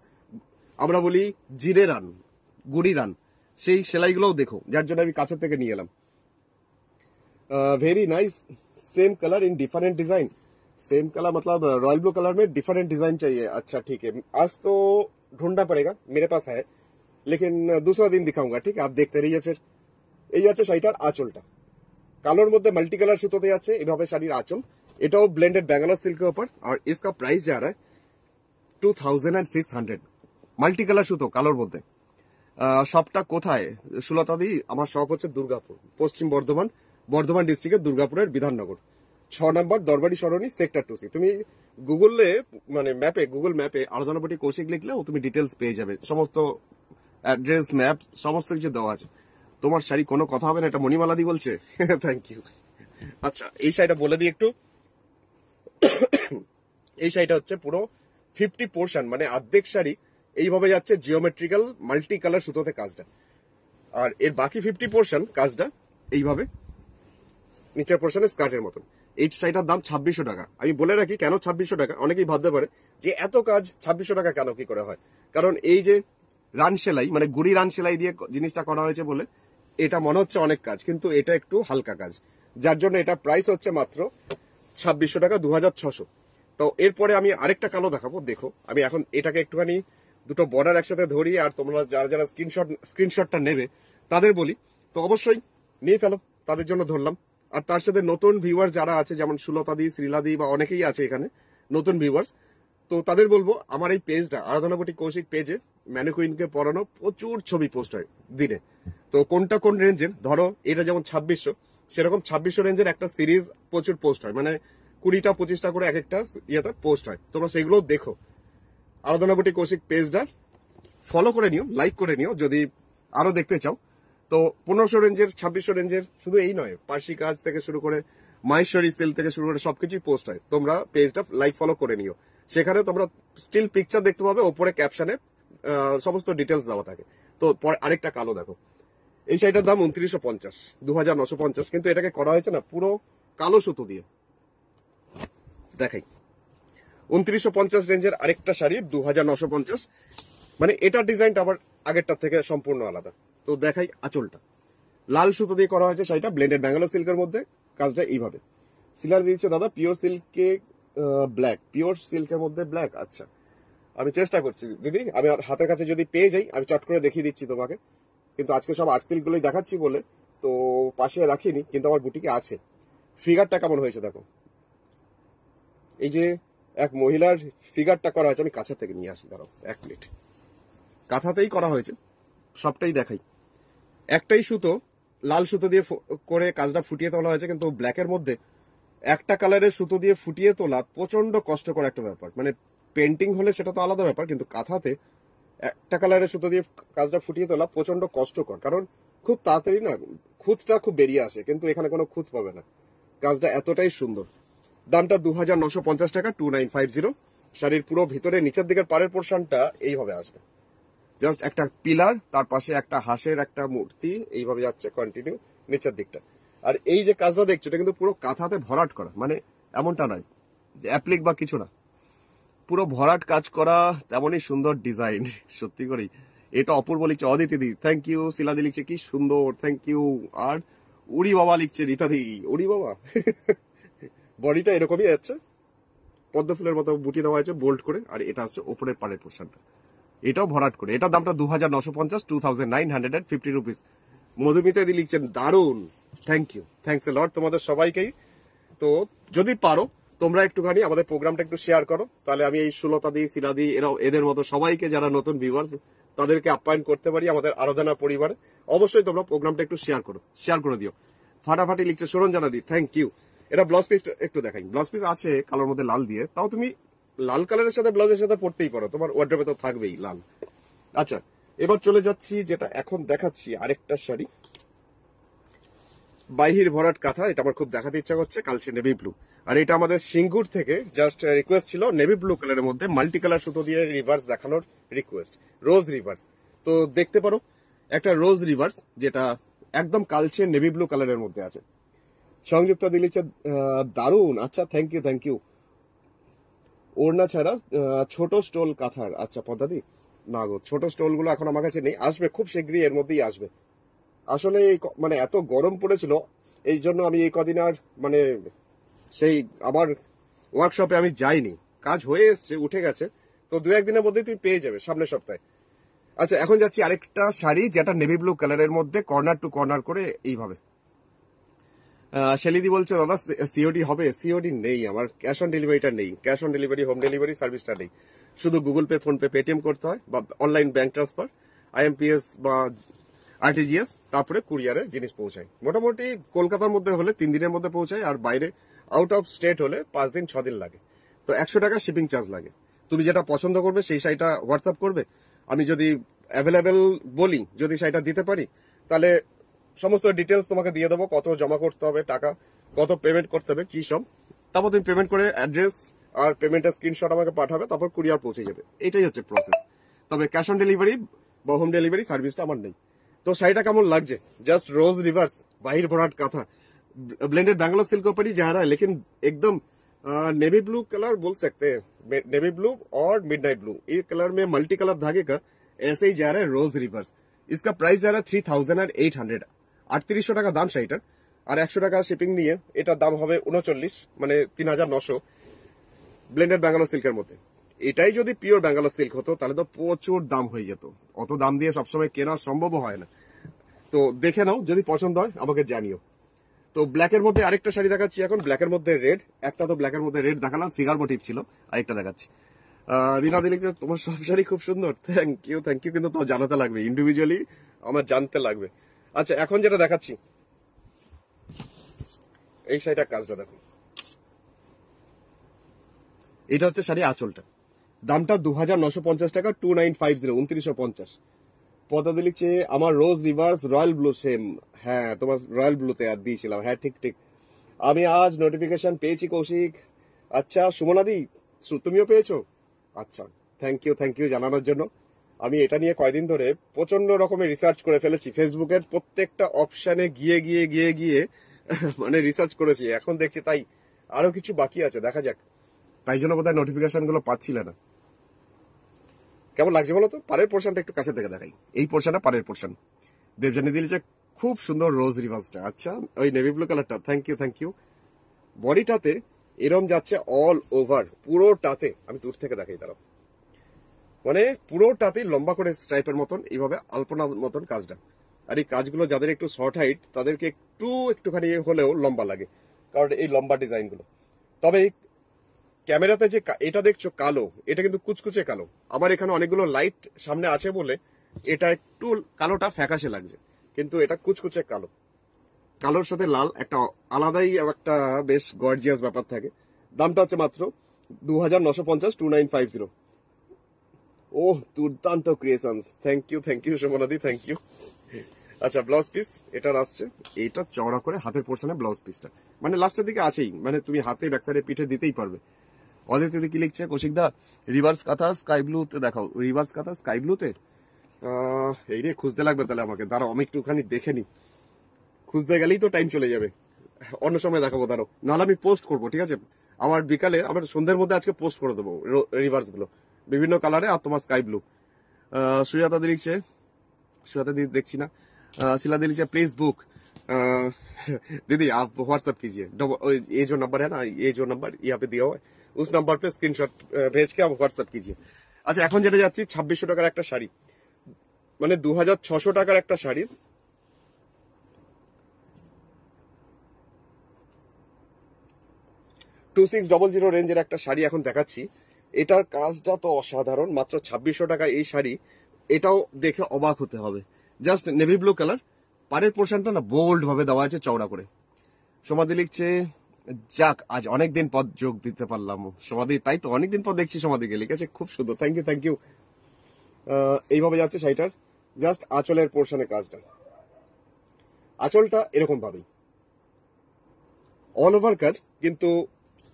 আমরা বলি জিরে রান গুড়ি রান সেই সেলাইগুলোও দেখো যার জন্য আমি কাছের থেকে নিয়ে এলাম very nice same colour in different design same colour मतलब रॉयल ब्लू कलर में डिफरेंट डिजाइन चाहिए अच्छा ठीक है आज तो ढूंढना पड़ेगा मेरे पास है लेकिन दूसरा दिन दिखाऊंगा ঠিক आप দেখতে रहिए फिर এই যাচ্ছে শাড়িটার আঁচলটা কালোর মধ্যে মাল্টি কালার সুতোতে যাচ্ছে এভাবে শাড়ির আঁচল এটাও ব্লেন্ডেড ব্যাঙ্গালোর সিল্কের উপর আর इसका प्राइस जा रहा है 2600 মাল্টি কালার সুতো কালোর মধ্যে শপটা কোথায় সুলতাদি আমার শপ হচ্ছে দুর্গাপুর পশ্চিম বর্ধমান বর্ধমান ডিস্ট্রিক্টের দুর্গাপুরের বিধাননগর ছ নম্বর Darbari Sarani sector two C তুমি গুগলে মানে ম্যাপে গুগল ম্যাপে আরদানাপটি কৌশিক লিখলেও তুমি ডিটেলস পেয়ে যাবে সমস্ত অ্যাড্রেস ম্যাপ সমস্ত কিছু দেওয়া আছে তোমার শাড়ি কোনো কথা হবে না এটা মণিমালাদি বলছে থ্যাংক ইউ আচ্ছা এই শাড়িটা বলে দিই একটু এই শাড়িটা হচ্ছে পুরো ফিফটি পোর্শন মানে অর্ধেক শাড়ি এইভাবে যাচ্ছে জিওমেট্রিক্যাল মাল্টি কালার সুতোতে কাজটা আর এর বাকি ফিফটি পোর্শন কাজটা এইভাবে নিচের পোর্শনে স্কার্টের মতন এই সাইটার দাম ছাব্বিশশো টাকা আমি বলে রাখি কেন ছাব্বিশশো টাকা অনেকেই ভাবতে পারে যে এত কাজ ছাব্বিশশো টাকা কেন কি করে হয় কারণ এই যে রান সেলাই মানে গুড়ি রান সেলাই দিয়ে জিনিসটা করা হয়েছে বলে এটা মনে হচ্ছে অনেক কাজ কিন্তু এটা একটু হালকা কাজ যার জন্য এটা প্রাইস হচ্ছে মাত্র ছাব্বিশশো টাকা দু হাজার ছশো তো এরপরে আমি আরেকটা কালো দেখাবো দেখো আমি এখন এটাকে একটুখানি দুটো বর্ডার একসাথে ধরি আর তোমরা যারা যারা স্ক্রিনশট স্ক্রিনশটটা নেবে তাদের বলি তো অবশ্যই নিয়ে ফেলো তাদের জন্য ধরলাম আর তার সাথে নতুন ভিউয়ার যারা আছে যেমন সুলতাদি শ্রীলাদি বা অনেকেই আছে এখানে নতুন ভিউয়ার্স তো তাদের বলবো আমার এই পেজটা আরাধনা কোটি কৌশিক পেজে ম্যানুকুইনকে পড়ানো প্রচুর ছবি পোস্ট হয় দিনে তো কোনটা কোন রেঞ্জের ধরো এটা যেমন ছাব্বিশশো সেরকম ছাব্বিশশো রেঞ্জের একটা সিরিজ প্রচুর পোস্ট হয় মানে কুড়িটা পঁচিশটা করে এক একটা ইয়েতে পোস্ট হয় তোমরা সেগুলো দেখো আরাধনা কোটি কৌশিক পেজটা ফলো করে নিও লাইক করে নিও যদি আরো দেখতে চাও তো পনেরোশো রেঞ্জের ছাব্বিশশো রেঞ্জের শুধু এই নয় পার্সি কাজ থেকে শুরু করে মাহেশ্বরী সেল থেকে শুরু করে সবকিছুই পোস্ট হয় তোমরা পেজটা লাইক ফলো করে নিও সেখানে তোমরা স্টিল পিকচার দেখতে পাবে ওপরে ক্যাপশনে সমস্ত ডিটেলস দেওয়া থাকে তো আরেকটা কালো দেখো এই শাড়িটার দাম উনত্রিশশো পঞ্চাশ দু হাজার নশো পঞ্চাশ কিন্তু এটাকে করা হয়েছে না পুরো কালো সুতো দিয়ে দেখাই উনত্রিশশো পঞ্চাশ রেঞ্জের আরেকটা শাড়ি দু হাজার নশো পঞ্চাশ মানে এটার ডিজাইনটা আবার আগেরটার থেকে সম্পূর্ণ আলাদা তো দেখাই আঁচলটা লাল সুতো দিয়ে করা হয়েছে সেটা ব্লেন্ডেড ব্যাঙ্গালোর সিল্কের মধ্যে কাজটা এইভাবে সিলার দিয়েছে দাদা পিওর সিল্কে ব্ল্যাক পিওর সিল্কের মধ্যে ব্ল্যাক আচ্ছা আমি চেষ্টা করছি দিদি আমি হাতের কাছে যদি পেয়ে যাই আমি চট করে দেখিয়ে দিচ্ছি তোমাকে কিন্তু আজকে সব আর্ট সিল্কগুলোই দেখাচ্ছি বলে তো পাশে রাখিনি কিন্তু আমার বুটিকে আছে ফিগারটা কেমন হয়েছে দেখো এই যে এক মহিলার ফিগারটা করা হয়েছে আমি কাছা থেকে নিয়ে আসি দাঁড়াও এক মিনিট কাঁথাতেই করা হয়েছে সবটাই দেখাই একটাই সুতো লাল সুতো দিয়ে করে কাজটা ফুটিয়ে তোলা হয়েছে কিন্তু ব্ল্যাকের মধ্যে একটা কালারের সুতো দিয়ে ফুটিয়ে তোলা প্রচন্ড কষ্টকর একটা ব্যাপার মানে পেন্টিং হলে সেটা তো আলাদা ব্যাপার কিন্তু কাঁথাতে একটা কালারের সুতো দিয়ে কাজটা ফুটিয়ে তোলা প্রচন্ড কষ্টকর কারণ খুব তাড়াতাড়ি না খুঁতটা খুব বেরিয়ে আসে কিন্তু এখানে কোনো খুঁত পাবে না কাজটা এতটাই সুন্দর দামটা দু হাজার নশো পঞ্চাশ টাকা টু নাইন ফাইভ জিরো শাড়ির পুরো ভিতরে নিচের দিকের পাড়ের পোর্শনটা এইভাবে আসবে জাস্ট একটা পিলার তার পাশে একটা হাঁসের একটা মূর্তি এইভাবে যাচ্ছে কন্টিনিউ নিচের দিকটা আর এই যে কাজটা দেখছো এটা কিন্তু পুরো কাঁথাতে ভরাট করা মানে এমনটা নয় যে অ্যাপ্লিক বা কিছু না পুরো ভরাট কাজ করা তেমনই সুন্দর ডিজাইন সত্যি করেই এটা অপূর্ব লিখছে অদিতিদি থ্যাংক ইউ শিলাদি লিখছে কি সুন্দর থ্যাংক ইউ আর উড়ি বাবা লিখছে রীতাদি উড়ি বাবা বডিটা এরকমই যাচ্ছে পদ্ম ফুলের মতো বুটি দেওয়া হয়েছে বোল্ড করে আর এটা আসছে ওপরের পাড়ের পোর্শনটা এটাও ভরাট করে এটার দামটা দু হাজার নশো পঞ্চাশ two thousand nine hundred and fifty rupees Madhumita লিখছেন দারুণ thank you thanks a lot তোমাদের সবাইকেই তো যদি পারো তোমরা একটুখানি আমাদের প্রোগ্রামটা একটু শেয়ার করো তাহলে আমি এই সুলতা দি শিলা এরা এদের মতো সবাইকে যারা নতুন ভিউয়ার্স তাদেরকে আপ্যায়ন করতে পারি আমাদের আরাধনা পরিবারে অবশ্যই তোমরা প্রোগ্রামটা একটু শেয়ার করো শেয়ার করে দিও ফাটাফাটি লিখছে সরঞ্জানা দি থ্যাংক ইউ এটা ব্লাউজ পিস একটু দেখাই ব্লাউজ পিস আছে কালোর মধ্যে লাল দিয়ে তাও তুমি লাল কালারের সাথে ব্লাউজের সাথে পরতেই পারো তোমার ওয়ার্ড্রপে তো থাকবেই লাল আচ্ছা এবার চলে যাচ্ছি যেটা এখন দেখাচ্ছি আরেকটা শাড়ি বাহির ভরাট কাঁথা এটা আমার খুব দেখাতে ইচ্ছা করছে কালচে নেভি ব্লু আর এটা আমাদের সিঙ্গুর থেকে জাস্ট রিকোয়েস্ট ছিল নেভি ব্লু কালারের মধ্যে মাল্টি কালার সুতো দিয়ে রিভার্স দেখানোর রিকোয়েস্ট রোজ রিভার্স তো দেখতে পারো একটা রোজ রিভার্স যেটা একদম কালচে নেভি ব্লু কালারের মধ্যে আছে সংযুক্ত দিলিচা দারুন আচ্ছা থ্যাংক ইউ থ্যাংক ইউ ওড়না ছাড়া ছোট স্টোল কাঁথার আচ্ছা পদ্মাদি না গো ছোট স্টোলগুলো এখন আমার কাছে নেই আসবে খুব শীঘ্রই এর মধ্যেই আসবে আসলে এই মানে এত গরম পড়েছিল এই জন্য আমি এই কদিন আর মানে সেই আবার ওয়ার্কশপে আমি যাইনি কাজ হয়ে এসছে উঠে গেছে তো দু একদিনের মধ্যেই তুমি পেয়ে যাবে সামনের সপ্তাহে আচ্ছা এখন যাচ্ছি আরেকটা শাড়ি যেটা নেভি ব্লু কালারের মধ্যে কর্নার টু কর্নার করে এইভাবে শেলিদি বলছে দাদা সিওডি হবে সিওডি নেই আমার ক্যাশ অন ডেলিভারিটা নেই cash on delivery home delivery সার্ভিসটা নেই শুধু গুগল পে ফোনপে পেটিএম করতে হয় বা অনলাইন ব্যাংক ট্রান্সফার আইএমপিএস বা আরটিজিএস তারপরে কুরিয়ারে জিনিস পৌঁছায় মোটামুটি কলকাতার মধ্যে হলে তিন দিনের মধ্যে পৌঁছায় আর বাইরে আউট অফ স্টেট হলে পাঁচ দিন ছ দিন লাগে তো একশো টাকা শিপিং চার্জ লাগে তুমি যেটা পছন্দ করবে সেই শাড়িটা হোয়াটসঅ্যাপ করবে আমি যদি অ্যাভেলেবেল বলি যদি শাড়িটা দিতে পারি তাহলে সমস্ত ডিটেলস তোমাকে দিয়ে দেবো কত জমা করতে হবে টাকা কত পেমেন্ট করতে হবে কি সব তারপর তুমি পেমেন্ট করে অ্যাড্রেস আর পেমেন্টের স্ক্রিনশট আমাকে পাঠাবে তারপর কুরিয়ার পৌঁছে যাবে এটাই হচ্ছে প্রসেস তবে ক্যাশ অন ডেলিভারি বা হোম ডেলিভারি সার্ভিসটা আমার নেই তো শাড়িটা কেমন লাগছে জাস্ট রোজ রিভার্স বাহির ভরাট কথা ব্লেন্ডেড ব্যাঙ্গালোর সিল্ক के যারা লেকিন একদম নেভি ব্লু কালার বল সকতে নেভি ব্লু बोल মিড নাইট ব্লু এই কালার মে মাল্টি কালার ধাগে কা এসেই कलर রোজ রিভার্স প্রাইস ही থ্রি থাউজেন্ড है रोज रिवर्स আটত্রিশশো টাকা দাম শাড়িটার আর একশো টাকা শিপিং নিয়ে এটার দাম হবে উনচল্লিশ মানে তিন হাজার নশো ব্লেন্ডেড ব্যাঙ্গালোর সিল্কের মধ্যে এটাই যদি পিওর ব্যাঙ্গালোর সিল্ক হতো তাহলে তো প্রচুর দাম হয়ে যেত অত দাম দিয়ে সবসময় কেনা সম্ভব হয় না তো দেখে নাও যদি পছন্দ হয় আমাকে জানিও তো ব্ল্যাকের মধ্যে আরেকটা শাড়ি দেখাচ্ছি এখন ব্ল্যাকের মধ্যে রেড একটা তো ব্ল্যাকের মধ্যে রেড দেখালাম ফিগার মোটিভ ছিল আরেকটা দেখাচ্ছি রিনা দিলি তোমার সব শাড়ি খুব সুন্দর থ্যাংক ইউ থ্যাংক ইউ কিন্তু তোমার জানাতে লাগবে ইন্ডিভিজুয়ালি আমার জানতে লাগবে আচ্ছা এখন যেটা দেখাচ্ছি এই শাড়িটার কাজটা দেখুন এটা হচ্ছে শাড়ি আঁচলটা দামটা দু হাজার নশো পঞ্চাশ টাকা টু নাইন ফাইভ জিরো উনত্রিশশো পঞ্চাশ পদাদি লিখছে আমার rose reverse royal blue same হ্যাঁ তোমার রয়্যাল ব্লুতে আর দিয়েছিলাম হ্যাঁ ঠিক ঠিক আমি আজ নোটিফিকেশন পেয়েছি কৌশিক আচ্ছা সুমনাদি তুমিও পেয়েছো আচ্ছা থ্যাংক ইউ থ্যাংক ইউ জানানোর জন্য আমি এটা নিয়ে কয়দিন ধরে প্রচন্ড রকমের রিসার্চ করে ফেলেছি ফেসবুকের প্রত্যেকটা অপশানে গিয়ে গিয়ে গিয়ে গিয়ে মানে রিসার্চ করেছি এখন দেখছি তাই আরো কিছু বাকি আছে দেখা যাক তাই জন্য বোধহয় নোটিফিকেশন গুলো পাচ্ছিলে না কেমন লাগছে বলো তো পারের পোর্শনটা একটু কাছে থেকে দেখাই এই পোর্শনটা পারের পোর্শন দেবজানি যে খুব সুন্দর রোজ রিভার্সটা আচ্ছা ওই নেভি ব্লু কালারটা থ্যাংক ইউ থ্যাংক ইউ বডিটাতে এরম যাচ্ছে অল ওভার পুরোটাতে আমি দূর থেকে দেখাই তারা মানে পুরোটাতেই লম্বা করে স্ট্রাইপের মতন এইভাবে আলপনার মতন কাজটা আর এই কাজগুলো যাদের একটু শর্ট হাইট তাদেরকে একটু একটুখানি হলেও লম্বা লাগে কারণ এই লম্বা ডিজাইনগুলো তবে ক্যামেরাতে যে এটা দেখছো কালো এটা কিন্তু কুচকুচে কালো আমার এখানে অনেকগুলো লাইট সামনে আছে বলে এটা একটু কালোটা ফ্যাকাশে লাগছে কিন্তু এটা কুচকুচে কালো কালোর সাথে লাল একটা আলাদাই একটা বেশ গর্জিয়াস ব্যাপার থাকে দামটা হচ্ছে মাত্র দু হাজার নশো পঞ্চাশ টু নাইন ফাইভ জিরো ও oh, দুর্দান্ত creations thank you thank you সুমনাদি থ্যাংক ইউ আচ্ছা ব্লাউজ পিস এটার আসছে এটা চওড়া করে হাতের পোর্শনে ব্লাউজ পিসটা মানে লাস্টের দিকে আছেই মানে তুমি হাতে ব্যাকসাইডে পিঠে দিতেই পারবে অদিতিদি কি লিখছে কৌশিকদা রিভার্স কাঁথা স্কাই ব্লুতে দেখাও রিভার্স কাঁথা স্কাই ব্লুতে এই রে খুঁজতে লাগবে তাহলে আমাকে দাঁড়াও আমি একটুখানি দেখে নি খুঁজতে গেলেই তো টাইম চলে যাবে অন্য সময় দেখাবো দাঁড়াও নাহলে আমি পোস্ট করবো ঠিক আছে আমার বিকালে আমার সন্ধ্যের মধ্যে আজকে পোস্ট করে দেবো রিভার্সগুলো বিভিন্ন কালারে আর তোমার স্কাই ব্লু সুজাতা দি লিখছে সুজাতা দিদি দেখছি না শিলা দি লিখছে প্লিজ বুক দিদি আপ হোয়াটসঅ্যাপ কিজিয়ে এই যে नंबर হ্যাঁ এই যে जो नंबर यहाँ पे উস हुआ পে স্ক্রিনশট ভেজ কে स्क्रीनशॉट भेज के আচ্ছা এখন যেটা যাচ্ছি ছাব্বিশশো টাকার একটা শাড়ি মানে দু হাজার ছশো টাকার একটা শাড়ি টু সিক্স ডবল জিরো রেঞ্জের একটা শাড়ি এখন দেখাচ্ছি এটার কাজটা তো অসাধারণ মাত্র ছাব্বিশশো টাকা এই শাড়ি এটাও দেখে অবাক হতে হবে জাস্ট নেভি ব্লু কালার পাড়ের পোর্শনটা না বোল্ড ভাবে দেওয়া আছে চওড়া করে সমাধি লিখছে যাক আজ অনেকদিন পর যোগ দিতে পারলাম সমাধি তাই তো অনেকদিন পর দেখছি সমাধিকে গেছে খুব সুন্দর থ্যাংক ইউ থ্যাংক ইউ এইভাবে যাচ্ছে শাড়িটার জাস্ট আঁচলের পোর্শনের কাজটা আঁচলটা এরকম ভাবেই অল ওভার কাজ কিন্তু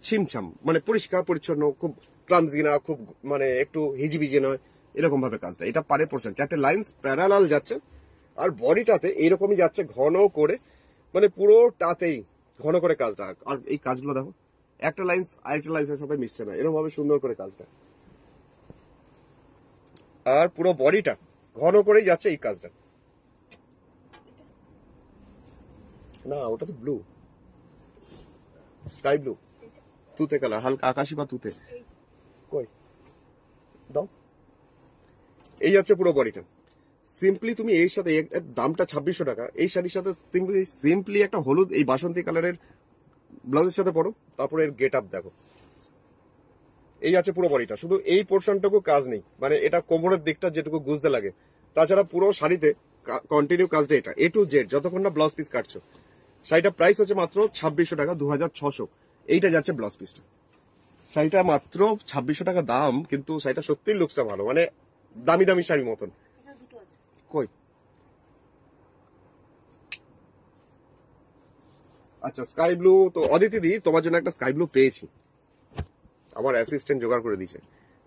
ছিমছাম মানে পরিষ্কার পরিচ্ছন্ন খুব ক্লামজি না খুব মানে একটু হিজিবিজি নয় এরকম ভাবে কাজটা এটা পারে পড়ছেন চারটে লাইন্স প্যারালাল যাচ্ছে আর বডিটাতে এইরকমই যাচ্ছে ঘন করে মানে পুরোটাতেই ঘন করে কাজটা আর এই কাজগুলো দেখো একটা লাইন্স আরেকটা লাইন্সের সাথে মিশছে না এরকম ভাবে সুন্দর করে কাজটা আর পুরো বডিটা ঘন করেই যাচ্ছে এই কাজটা না ওটা তো ব্লু স্কাই ব্লু তুতে কালার হালকা আকাশি বা তুতে দাও এই হচ্ছে পুরো বডিটা সিম্পলি তুমি এর সাথে দামটা ছাব্বিশশো টাকা এই শাড়ির সাথে সিম্পলি একটা হলুদ এই বাসন্তী কালারের ব্লাউজের সাথে পরো তারপরে এর গেট আপ দেখো এই আছে পুরো বডিটা শুধু এই পোর্শনটুকু কাজ নেই মানে এটা কোমরের দিকটা যেটুকু গুজতে লাগে তাছাড়া পুরো শাড়িতে কন্টিনিউ কাজটা এটা এ টু জেড যতক্ষণ না ব্লাউজ পিস কাটছো শাড়িটা প্রাইস হচ্ছে মাত্র ছাব্বিশশো টাকা দু এইটা যাচ্ছে ব্লাউজ পিসটা শাড়িটা মাত্র ছাব্বিশশো টাকা দাম কিন্তু শাড়িটা সত্যিই লুকসটা ভালো মানে দামি দামি শাড়ির মতন কই আচ্ছা স্কাই ব্লু তো অদিতি দি তোমার জন্য একটা স্কাই ব্লু পেয়েছি আমার অ্যাসিস্ট্যান্ট জোগাড় করে দিয়েছে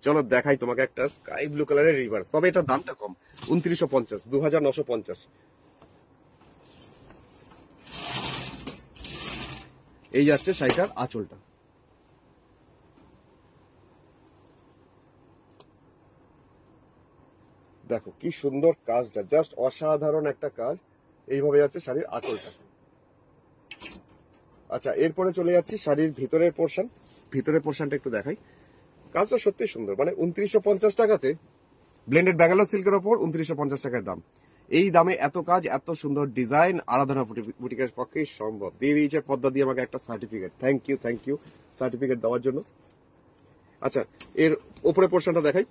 চলো দেখাই তোমাকে একটা স্কাই ব্লু কালারের রিভার্স তবে এটার দামটা কম উনত্রিশশো পঞ্চাশ দু হাজার নশো পঞ্চাশ এই যাচ্ছে শাড়িটার আঁচলটা দেখো কি সুন্দর কাজটা জাস্ট অসাধারণ একটা কাজ এইভাবে যাচ্ছে শাড়ির আঁচলটা আচ্ছা এরপরে চলে যাচ্ছি শাড়ির ভিতরের পোর্শন ভিতরের পোর্শনটা একটু দেখাই কাজটা সত্যি সুন্দর মানে উনত্রিশশো পঞ্চাশ টাকাতে ব্লেন্ডেড ব্যাঙ্গালোর সিল্কের ওপর উনত্রিশশো পঞ্চাশ টাকার দাম এই দামে এত কাজ এত সুন্দর ডিজাইন আরাধনা বুটিকের পক্ষে সম্ভব দিয়ে দিয়েছে পদ্মা দিয়ে আমাকে একটা certificate thank you thank you certificate দেওয়ার জন্য আচ্ছা এর উপরে পোর্শনটা দেখাই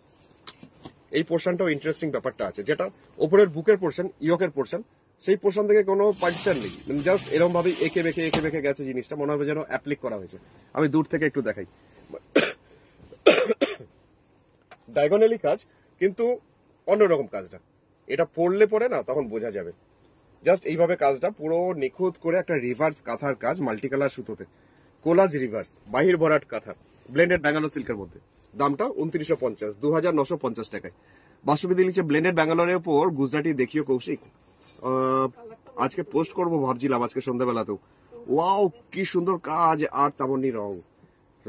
এই পোর্শনটাও ইন্টারেস্টিং ব্যাপারটা আছে যেটা ওপরের বুকের পোর্শন ইয়কের পোর্শন সেই পোর্শন থেকে কোনো পার্টিশন নেই জাস্ট মানে এরকম ভাবে একে বেঁকে একে বেঁকে গেছে জিনিসটা মনে হবে যেন অ্যাপ্লিক করা হয়েছে আমি দূর থেকে একটু দেখাই ডায়গোনালি কাজ কিন্তু অন্যরকম কাজটা এটা পড়লে পরে না তখন বোঝা যাবে জাস্ট এইভাবে কাজটা পুরো নিখুঁত করে একটা রিভার্স কাঁথার কাজ মাল্টিকালার সুতোতে কোলাজ রিভার্স বাহির ভরাট কাঁথা ব্লেন্ডেড ব্যাঙ্গালোর সিল্কের মধ্যে দামটা উনত্রিশশো পঞ্চাশ দু হাজার নশো পঞ্চাশ টাকায় বাসবিদি লিখছে ব্লেন্ডেড ব্যাঙ্গালোরের উপর গুজরাটি দেখিও কৌশিক আজকে পোস্ট করবো ভাবছিলাম আজকে সন্ধ্যাবেলাতেও ওয়াও কি সুন্দর কাজ আর তেমনই রং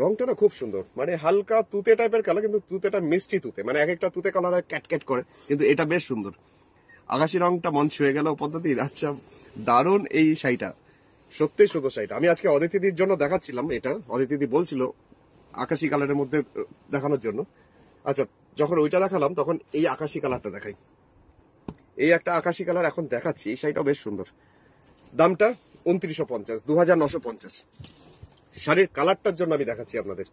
রংটা না খুব সুন্দর মানে হালকা তুতে টাইপের কালার কিন্তু তুতেটা মিষ্টি তুতে মানে এক একটা তুতে কালার ক্যাট ক্যাট করে কিন্তু এটা বেশ সুন্দর আকাশি রংটা মন ছুঁয়ে গেল পদ্ধতির আচ্ছা দারুণ এই শাড়িটা সত্যি সুন্দর শাড়িটা আমি আজকে অদিতিদির জন্য দেখাচ্ছিলাম এটা অদিতিদি বলছিল আকাশি কালারের মধ্যে দেখানোর জন্য আচ্ছা যখন ওইটা দেখালাম তখন এই আকাশি কালারটা দেখাই এই একটা আকাশি কালার এখন দেখাচ্ছি এই শাড়িটাও বেশ সুন্দর দামটা উনত্রিশশো পঞ্চাশ দু হাজার নশো পঞ্চাশ শাড়ির কালারটার জন্য আমি দেখাচ্ছি আপনাদের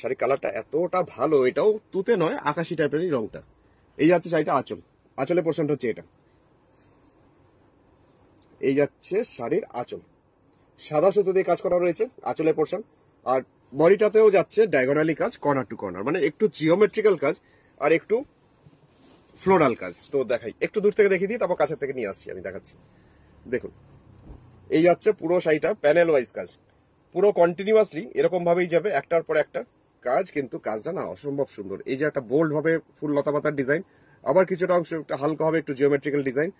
শাড়ির কালারটা এতটা ভালো এটাও তুতে নয় আকাশি টাইপেরই রংটা এই যাচ্ছে শাড়িটা আঁচল আঁচলের পোর্শনটা হচ্ছে এটা এই যাচ্ছে শাড়ির আঁচল সাদা সুতো দিয়ে কাজ করা রয়েছে আঁচলের পোর্শন আর বডিটাতেও যাচ্ছে ডায়গোনালি কাজ কর্নার টু কর্নার মানে একটু জিওমেট্রিক্যাল কাজ আর একটু ফ্লোরাল কাজ তো দেখাই একটু দূর থেকে দেখিয়ে দিই তারপর কাছের থেকে নিয়ে আসছি আমি দেখাচ্ছি দেখুন এই যাচ্ছে পুরো শাড়িটা প্যানেল ওয়াইজ কাজ পুরো কন্টিনিউয়াসলি এরকম ভাবেই যাবে একটার পর একটা কাজ কিন্তু কাজটা না অসম্ভব সুন্দর এই যে একটা বোল্ড ভাবে ফুল লতা পাতার ডিজাইন আবার কিছুটা অংশ একটা হালকা হবে একটু জিওমেট্রিক্যাল ডিজাইন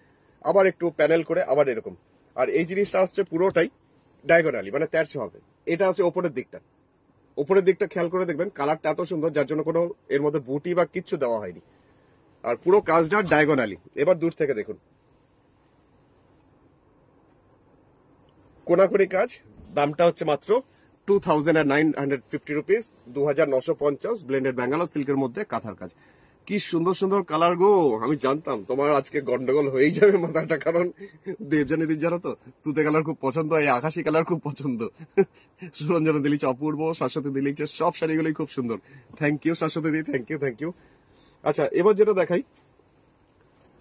আবার একটু প্যানেল করে আবার এরকম আর এই জিনিসটা আসছে পুরোটাই ডায়গোনালি মানে তেরছে হবে এটা আছে ওপরের দিকটা উপরের দিকটা খেয়াল করে দেখবেন কালারটা এত সুন্দর যার জন্য কোনো এর মধ্যে বুটি বা কিচ্ছু দেওয়া হয়নি আর পুরো কাজটা ডায়গোনালি এবার দূর থেকে দেখুন কোনাকুনি কাজ দামটা হচ্ছে মাত্র two thousand nine hundred fifty rupees দু হাজার নশো পঞ্চাশ ব্লেন্ডেড ব্যাঙ্গালোর সিল্কের মধ্যে কাঁথার কাজ কি সুন্দর সুন্দর কালার গো আমি জানতাম তোমার আজকে গন্ডগোল হয়েই যাবে মাথাটা কারণ দেবজানীদির জানো তো তুতে কালার খুব পছন্দ এই আকাশি কালার খুব পছন্দ সুরঞ্জনা দিলিচ অপূর্ব শাশ্বতী দিলিচ সব শাড়িগুলোই খুব সুন্দর থ্যাংক ইউ শাশ্বতী দি থ্যাংক ইউ থ্যাংক ইউ আচ্ছা এবার যেটা দেখাই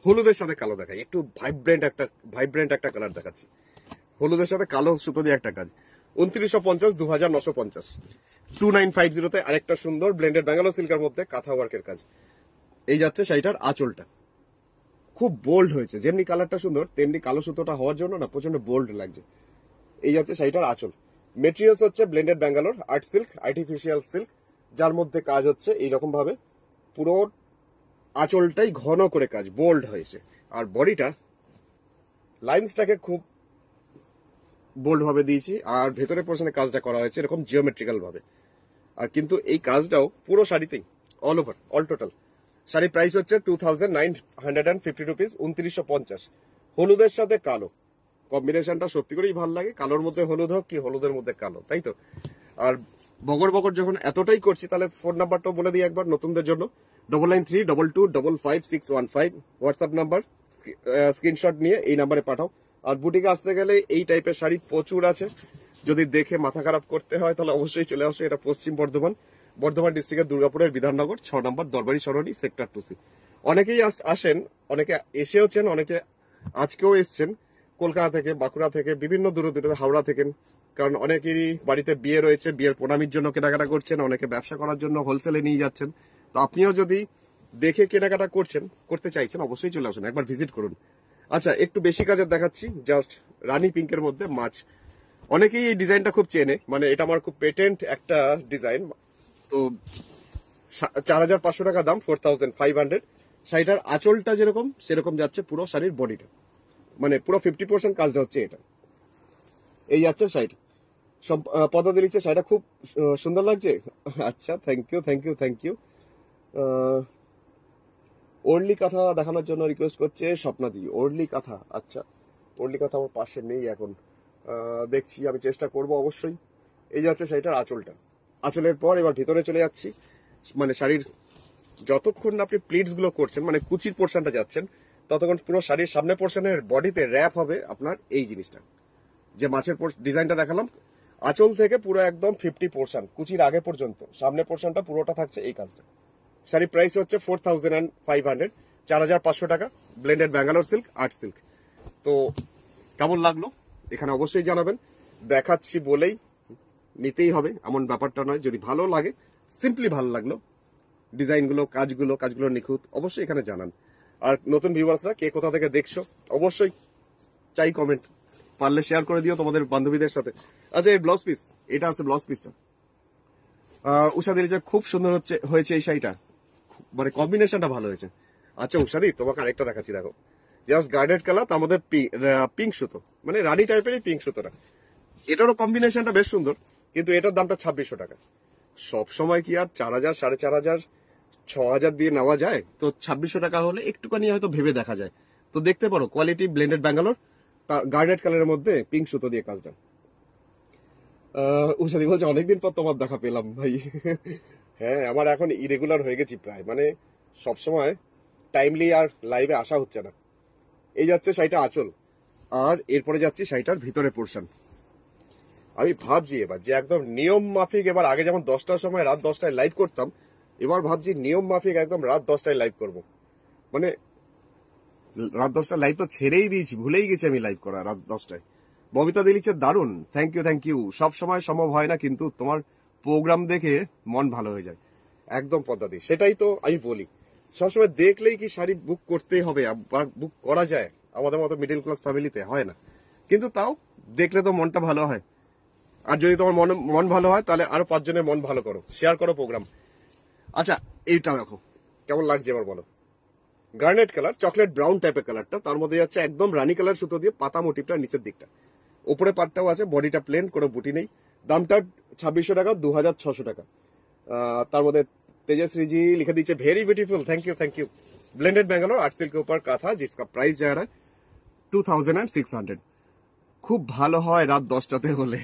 হলুদের সাথে কালো দেখাই একটু ভাইব্রেন্ট একটা ভাইব্রেন্ট একটা কালার দেখাচ্ছি হলুদের সাথে কালো সুতো দিয়ে একটা কাজ উনত্রিশশো পঞ্চাশ দু হাজার নশো পঞ্চাশ টু নাইন ফাইভ জিরোতে আরেকটা সুন্দর ব্লেন্ডেড ব্যাঙ্গালোর সিল্কের মধ্যে কাঁথা ওয়ার্কের কাজ এই যাচ্ছে শাড়িটার আঁচলটা খুব বোল্ড হয়েছে যেমনি কালারটা সুন্দর তেমনি কালো সুতোটা হওয়ার জন্য না প্রচন্ড বোল্ড লাগছে এই যাচ্ছে শাড়িটার আঁচল মেটেরিয়ালস হচ্ছে blended Bangalore art silk artificial silk যার মধ্যে কাজ হচ্ছে এইরকম ভাবে পুরো আঁচলটাই ঘন করে কাজ বোল্ড হয়েছে আর বডিটা লাইনসটাকে খুব বোল্ড ভাবে দিয়েছি আর ভেতরে পোর্শনে কাজটা করা হয়েছে এরকম জিওমেট্রিক্যাল ভাবে আর কিন্তু এই কাজটাও পুরো শাড়িতেই অল ওভার অল টোটাল শাড়ির প্রাইস হচ্ছে two thousand nine hundred and fifty rupees উনত্রিশশো পঞ্চাশ হলুদের সাথে কালো কম্বিনেশনটা সত্যি করেই ভালো লাগে কালোর মধ্যে হলুদ হোক কি হলুদের মধ্যে কালো তাই তো আর বগর বগর যখন এতটাই করছি তাহলে ফোন নাম্বারটাও বলে দিই একবার নতুনদের জন্য double nine three double two double five six one five WhatsApp number screenshot নিয়ে এই নাম্বারে পাঠাও আর বুটিকে আসতে গেলে এই টাইপের শাড়ি প্রচুর আছে যদি দেখে মাথা খারাপ করতে হয় তাহলে অবশ্যই চলে আসো এটা পশ্চিম বর্ধমান বর্ধমান ডিস্ট্রিক্টের দুর্গাপুরের বিধাননগর ছ নম্বর Darbari Sarani sector two C অনেকেই আসেন অনেকে এসেওছেন অনেকে আজকেও এসছেন কলকাতা থেকে বাঁকুড়া থেকে বিভিন্ন দূরে দূরে হাওড়া থেকে কারণ অনেকেরই বাড়িতে বিয়ে রয়েছে বিয়ের প্রণামীর জন্য কেনাকাটা করছেন অনেকে ব্যবসা করার জন্য হোলসেলে নিয়ে যাচ্ছেন তো আপনিও যদি দেখে কেনাকাটা করছেন করতে চাইছেন অবশ্যই চলে আসুন একবার ভিজিট করুন আচ্ছা একটু বেশি কাজের দেখাচ্ছি জাস্ট রানি পিঙ্কের মধ্যে মাছ অনেকেই এই ডিজাইনটা খুব চেনে মানে এটা আমার খুব পেটেন্ট একটা ডিজাইন তো চার হাজার পাঁচশো টাকা দাম ফোর থাউজেন্ড ফাইভ হান্ড্রেড শাড়িটার আঁচলটা যেরকম সেরকম যাচ্ছে পুরো শাড়ির বডিটা মানে পুরো ফিফটি পার্সেন্ট কাজটা হচ্ছে এটা এই যাচ্ছে শাড়িটা সব পদা দিচ্ছে শাড়িটা খুব সুন্দর লাগছে আচ্ছা thank you thank you thank you ওরলি কথা দেখানোর জন্য রিকোয়েস্ট করছে স্বপ্নাদি ওরলি কথা আচ্ছা ওরলি কথা আমার পাশে নেই এখন দেখছি আমি চেষ্টা করব অবশ্যই এই যাচ্ছে শাড়িটার আঁচলটা আঁচলের পর এবার ভেতরে চলে যাচ্ছি মানে শাড়ির যতক্ষণ না আপনি প্লেটস গুলো করছেন মানে কুচির পোর্শনটা যাচ্ছেন ততক্ষণ পুরো শাড়ির সামনে পোর্শনের বডিতে র্যাপ হবে আপনার এই জিনিসটা যে মাছের ডিজাইনটা দেখালাম আঁচল থেকে পুরো একদম ফিফটি পোর্শন কুচির আগে পর্যন্ত সামনে পোর্শনটা পুরোটা থাকছে এই কাজটা শাড়ির প্রাইস হচ্ছে four thousand and five hundred চার হাজার পাঁচশো টাকা blended Bangalore silk art silk তো কেমন লাগলো এখানে অবশ্যই জানাবেন দেখাচ্ছি বলেই নিতেই হবে এমন ব্যাপারটা নয় যদি ভালো লাগে সিম্পলি ভালো লাগলো ডিজাইনগুলো কাজগুলো কাজগুলো নিখুঁত অবশ্যই এখানে জানান আর নতুন ভিউবার্সরা কে কোথা থেকে দেখছো অবশ্যই চাই কমেন্ট পারলে শেয়ার করে দিও তোমাদের বান্ধবীদের সাথে আচ্ছা এই ব্লাউজ পিস এটা আছে ব্লাউজ পিসটা উষাদির যে খুব সুন্দর হচ্ছে হয়েছে এই শাড়িটা মানে কম্বিনেশনটা ভালো হয়েছে আচ্ছা উষাদি তোমাকে আরেকটা দেখাচ্ছি দেখো জাস্ট গার্ডেড কালার তার মধ্যে পিঙ্ক সুতো মানে রানি টাইপেরই পিঙ্ক সুতোটা এটারও কম্বিনেশনটা বেশ সুন্দর কিন্তু এটার দামটা ছাব্বিশশো টাকা সব সময় কি আর চার হাজার সাড়ে চার হাজার ছ হাজার দিয়ে নেওয়া যায় তো ছাব্বিশশো টাকা হলে একটুখানি হয়তো ভেবে দেখা যায় তো দেখতে পারো কোয়ালিটি ব্লেন্ডেড ব্যাঙ্গালোর তার গার্ডেড কালারের মধ্যে পিঙ্ক সুতো দিয়ে কাজটা উষাদি বলছে অনেকদিন পর তোমার দেখা পেলাম ভাই হ্যাঁ আমার এখন ইরেগুলার হয়ে গেছি প্রায় মানে সবসময় টাইমলি আর লাইভে আসা হচ্ছে না এই যাচ্ছে শাড়িটা আচল আর এরপরে যাচ্ছি শাড়িটার ভিতরে পোর্শন আমি ভাবছি এবার যে একদম নিয়ম মাফিক এবার আগে যেমন দশটার সময় রাত দশটায় লাইভ করতাম এবার ভাবছি নিয়ম মাফিক একদম রাত দশটায় লাইভ করব মানে রাত দশটা লাইভ তো ছেড়েই দিয়েছি ভুলেই গেছি আমি লাইভ করা রাত দশটায় ববিতা দিলিচ্ছে দারুণ থ্যাংক ইউ থ্যাংক ইউ সব সময় সম্ভব হয় না কিন্তু তোমার প্রোগ্রাম দেখে মন ভালো হয়ে যায় একদম দি সেটাই তো আমি বলি সবসময় দেখলেই কি শাড়ি বুক করতেই হবে বা বুক করা যায় আমাদের মতো মিডিল ক্লাস ফ্যামিলিতে হয় না কিন্তু তাও দেখলে তো মনটা ভালো হয় আর যদি তোমার মন মন ভালো হয় তাহলে আরো পাঁচজনের মন ভালো করো শেয়ার করো প্রোগ্রাম আচ্ছা এইটা দেখো কেমন লাগছে এবার বলো গার্নেট কালার চকলেট ব্রাউন টাইপের কালারটা তার মধ্যে যাচ্ছে একদম রানি কালার সুতো দিয়ে পাতা মোটিভটা নিচের দিকটা উপরে পাটটাও আছে বডিটা প্লেন কোনো বুটি নেই দামটা ছাব্বিশশো টাকা দু হাজার ছশো টাকা তার মধ্যে তেজশ্রীজি লিখে দিচ্ছে very beautiful thank you thank you blended Bangalore art silk কাঁথা ऊपर প্রাইস था টু থাউজেন্ড जा रहा है খুব ভালো হয় রাত দশটাতে হলে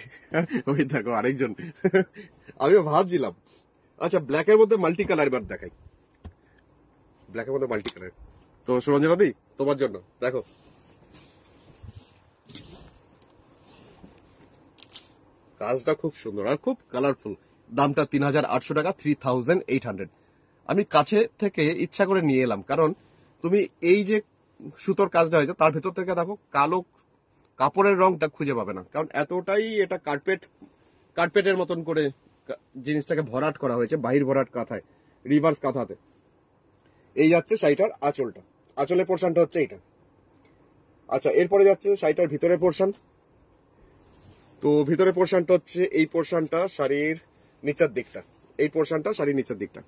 ওই দেখো আরেকজন আমিও ভাবছিলাম আচ্ছা ব্ল্যাকের মধ্যে মাল্টি কালার এবার দেখাই ব্ল্যাকের মধ্যে মাল্টি কালার তো সুরঞ্জনা দি তোমার জন্য দেখো কাজটা খুব সুন্দর আর খুব কালারফুল দামটা তিন হাজার আটশো টাকা থ্রি থাউজেন্ড এইট হান্ড্রেড আমি কাছে থেকে ইচ্ছা করে নিয়ে এলাম কারণ তুমি এই যে সুতোর কাজটা হয়েছে তার ভেতর থেকে দেখো কালো কাপড়ের রংটা খুঁজে পাবে না কারণ এতটাই এটা কার্পেট কার্পেটের মতন করে জিনিসটাকে ভরাট করা হয়েছে বাহির ভরাট কাঁথায় রিভার্স কাঁথাতে এই যাচ্ছে শাড়িটার আঁচলটা আঁচলের পোর্শনটা হচ্ছে এটা আচ্ছা এরপরে যাচ্ছে শাড়িটার ভিতরের পোর্শন তো ভিতরের পোর্শনটা হচ্ছে এই পোর্শনটা শাড়ির নিচের দিকটা এই পোর্শনটা শাড়ির নিচের দিকটা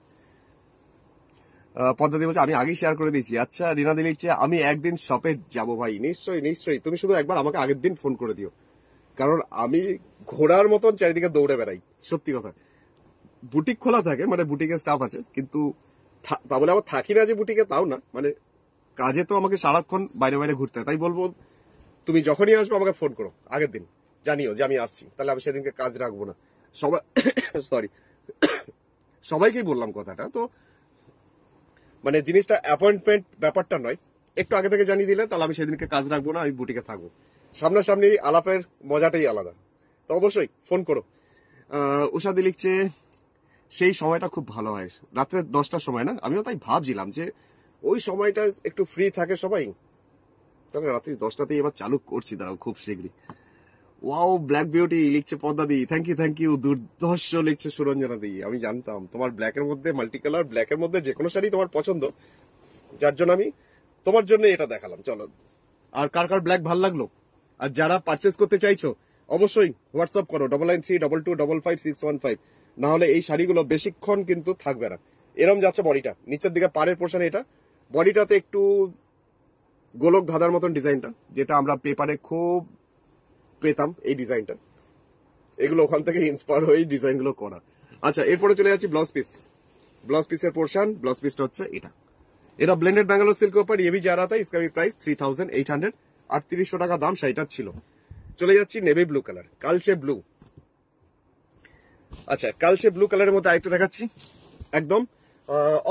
পদ্মাদি বলছে আমি আগেই শেয়ার করে দিয়েছি আচ্ছা রিনা দিলি আমি একদিন শপে যাব ভাই নিশ্চয়ই নিশ্চয়ই তুমি শুধু একবার আমাকে আগের দিন ফোন করে দিও কারণ আমি ঘোড়ার মতন চারিদিকে দৌড়ে বেড়াই সত্যি কথা বুটিক খোলা থাকে মানে বুটিকে স্টাফ আছে কিন্তু তা বলে আমার থাকি না যে বুটিকে তাও না মানে কাজে তো আমাকে সারাক্ষণ বাইরে বাইরে ঘুরতে হয় তাই বলবো তুমি যখনই আসবে আমাকে ফোন করো আগের দিন জানিও যে আমি আসছি তাহলে আমি সেদিনকে কাজ রাখবো না সবাই সরি সবাইকেই বললাম কথাটা তো মানে জিনিসটা অ্যাপয়েন্টমেন্ট ব্যাপারটা নয় একটু আগে থেকে জানিয়ে দিলে তাহলে আমি সেদিনকে কাজ রাখবো না আমি বুটিকে থাকবো সামনাসামনি আলাপের মজাটাই আলাদা তো অবশ্যই ফোন করো উষাদি লিখছে সেই সময়টা খুব ভালো হয় রাত্রে দশটার সময় না আমিও তাই ভাবছিলাম যে ওই সময়টা একটু ফ্রি থাকে সবাই তাহলে রাত্রি দশটাতেই এবার চালু করছি দাঁড়াও খুব শীঘ্রই ওয়াও ব্ল্যাক বিউটি লিখছে পদ্মা দি থ্যাংক ইউ থ্যাংক ইউ দুর্ধর্ষ লিখছে সুরঞ্জনা দি আমি জানতাম তোমার ব্ল্যাকের মধ্যে মাল্টি কালার ব্ল্যাকের মধ্যে যে কোনো শাড়ি তোমার পছন্দ যার জন্য আমি তোমার জন্য এটা দেখালাম চলো আর কার কার ব্ল্যাক ভাল লাগলো আর যারা পারচেস করতে চাইছো অবশ্যই হোয়াটসঅ্যাপ করো double nine three double two double five six one five না হলে এই শাড়িগুলো বেশিক্ষণ কিন্তু থাকবে না এরম যাচ্ছে বডিটা নিচের দিকে পাড়ের পোর্শনে এটা বডিটাতে একটু গোলক ধাঁধার মতন ডিজাইনটা যেটা আমরা পেপারে খুব পেতাম এই ডিজাইনটা এগুলো ওখান থেকে ইন্সপায়ার হয়ে ডিজাইনগুলো করা আচ্ছা এরপরে চলে যাচ্ছি ব্লাউজ পিস ব্লাউজ পিসের পোর্শন ব্লাউজ পিসটা হচ্ছে এটা এটা ব্লেন্ডেড ব্যাঙ্গালোর সিল্কের উপর এবি যা রাতা ইসকামি price three thousand eight hundred আটত্রিশশো টাকা দাম সেটা ছিল চলে যাচ্ছি নেভি ব্লু কালার কালচে ব্লু আচ্ছা কালচে ব্লু কালারের মধ্যে আরেকটা দেখাচ্ছি একদম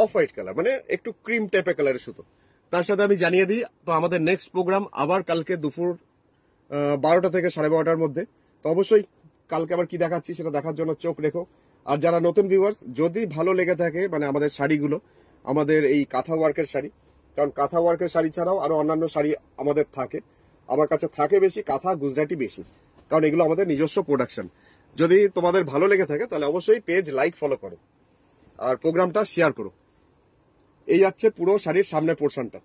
অফ হোয়াইট কালার মানে একটু ক্রিম টাইপের কালারের সুতো তার সাথে আমি জানিয়ে দিই তো আমাদের নেক্সট প্রোগ্রাম আবার কালকে দুপুর বারোটা থেকে সাড়ে বারোটার মধ্যে তো অবশ্যই কালকে আবার কি দেখাচ্ছি সেটা দেখার জন্য চোখ রেখো আর যারা নতুন ভিউয়ার্স যদি ভালো লেগে থাকে মানে আমাদের শাড়িগুলো আমাদের এই কাঁথা ওয়ার্কের শাড়ি কারণ কাঁথা ওয়ার্কের শাড়ি ছাড়াও আরো অন্যান্য শাড়ি আমাদের থাকে আমার কাছে থাকে বেশি কাঁথা গুজরাটি বেশি কারণ এগুলো আমাদের নিজস্ব প্রোডাকশন যদি তোমাদের ভালো লেগে থাকে তাহলে অবশ্যই পেজ লাইক ফলো করো আর প্রোগ্রামটা শেয়ার করো এই যাচ্ছে পুরো শাড়ির সামনে পোর্শনটা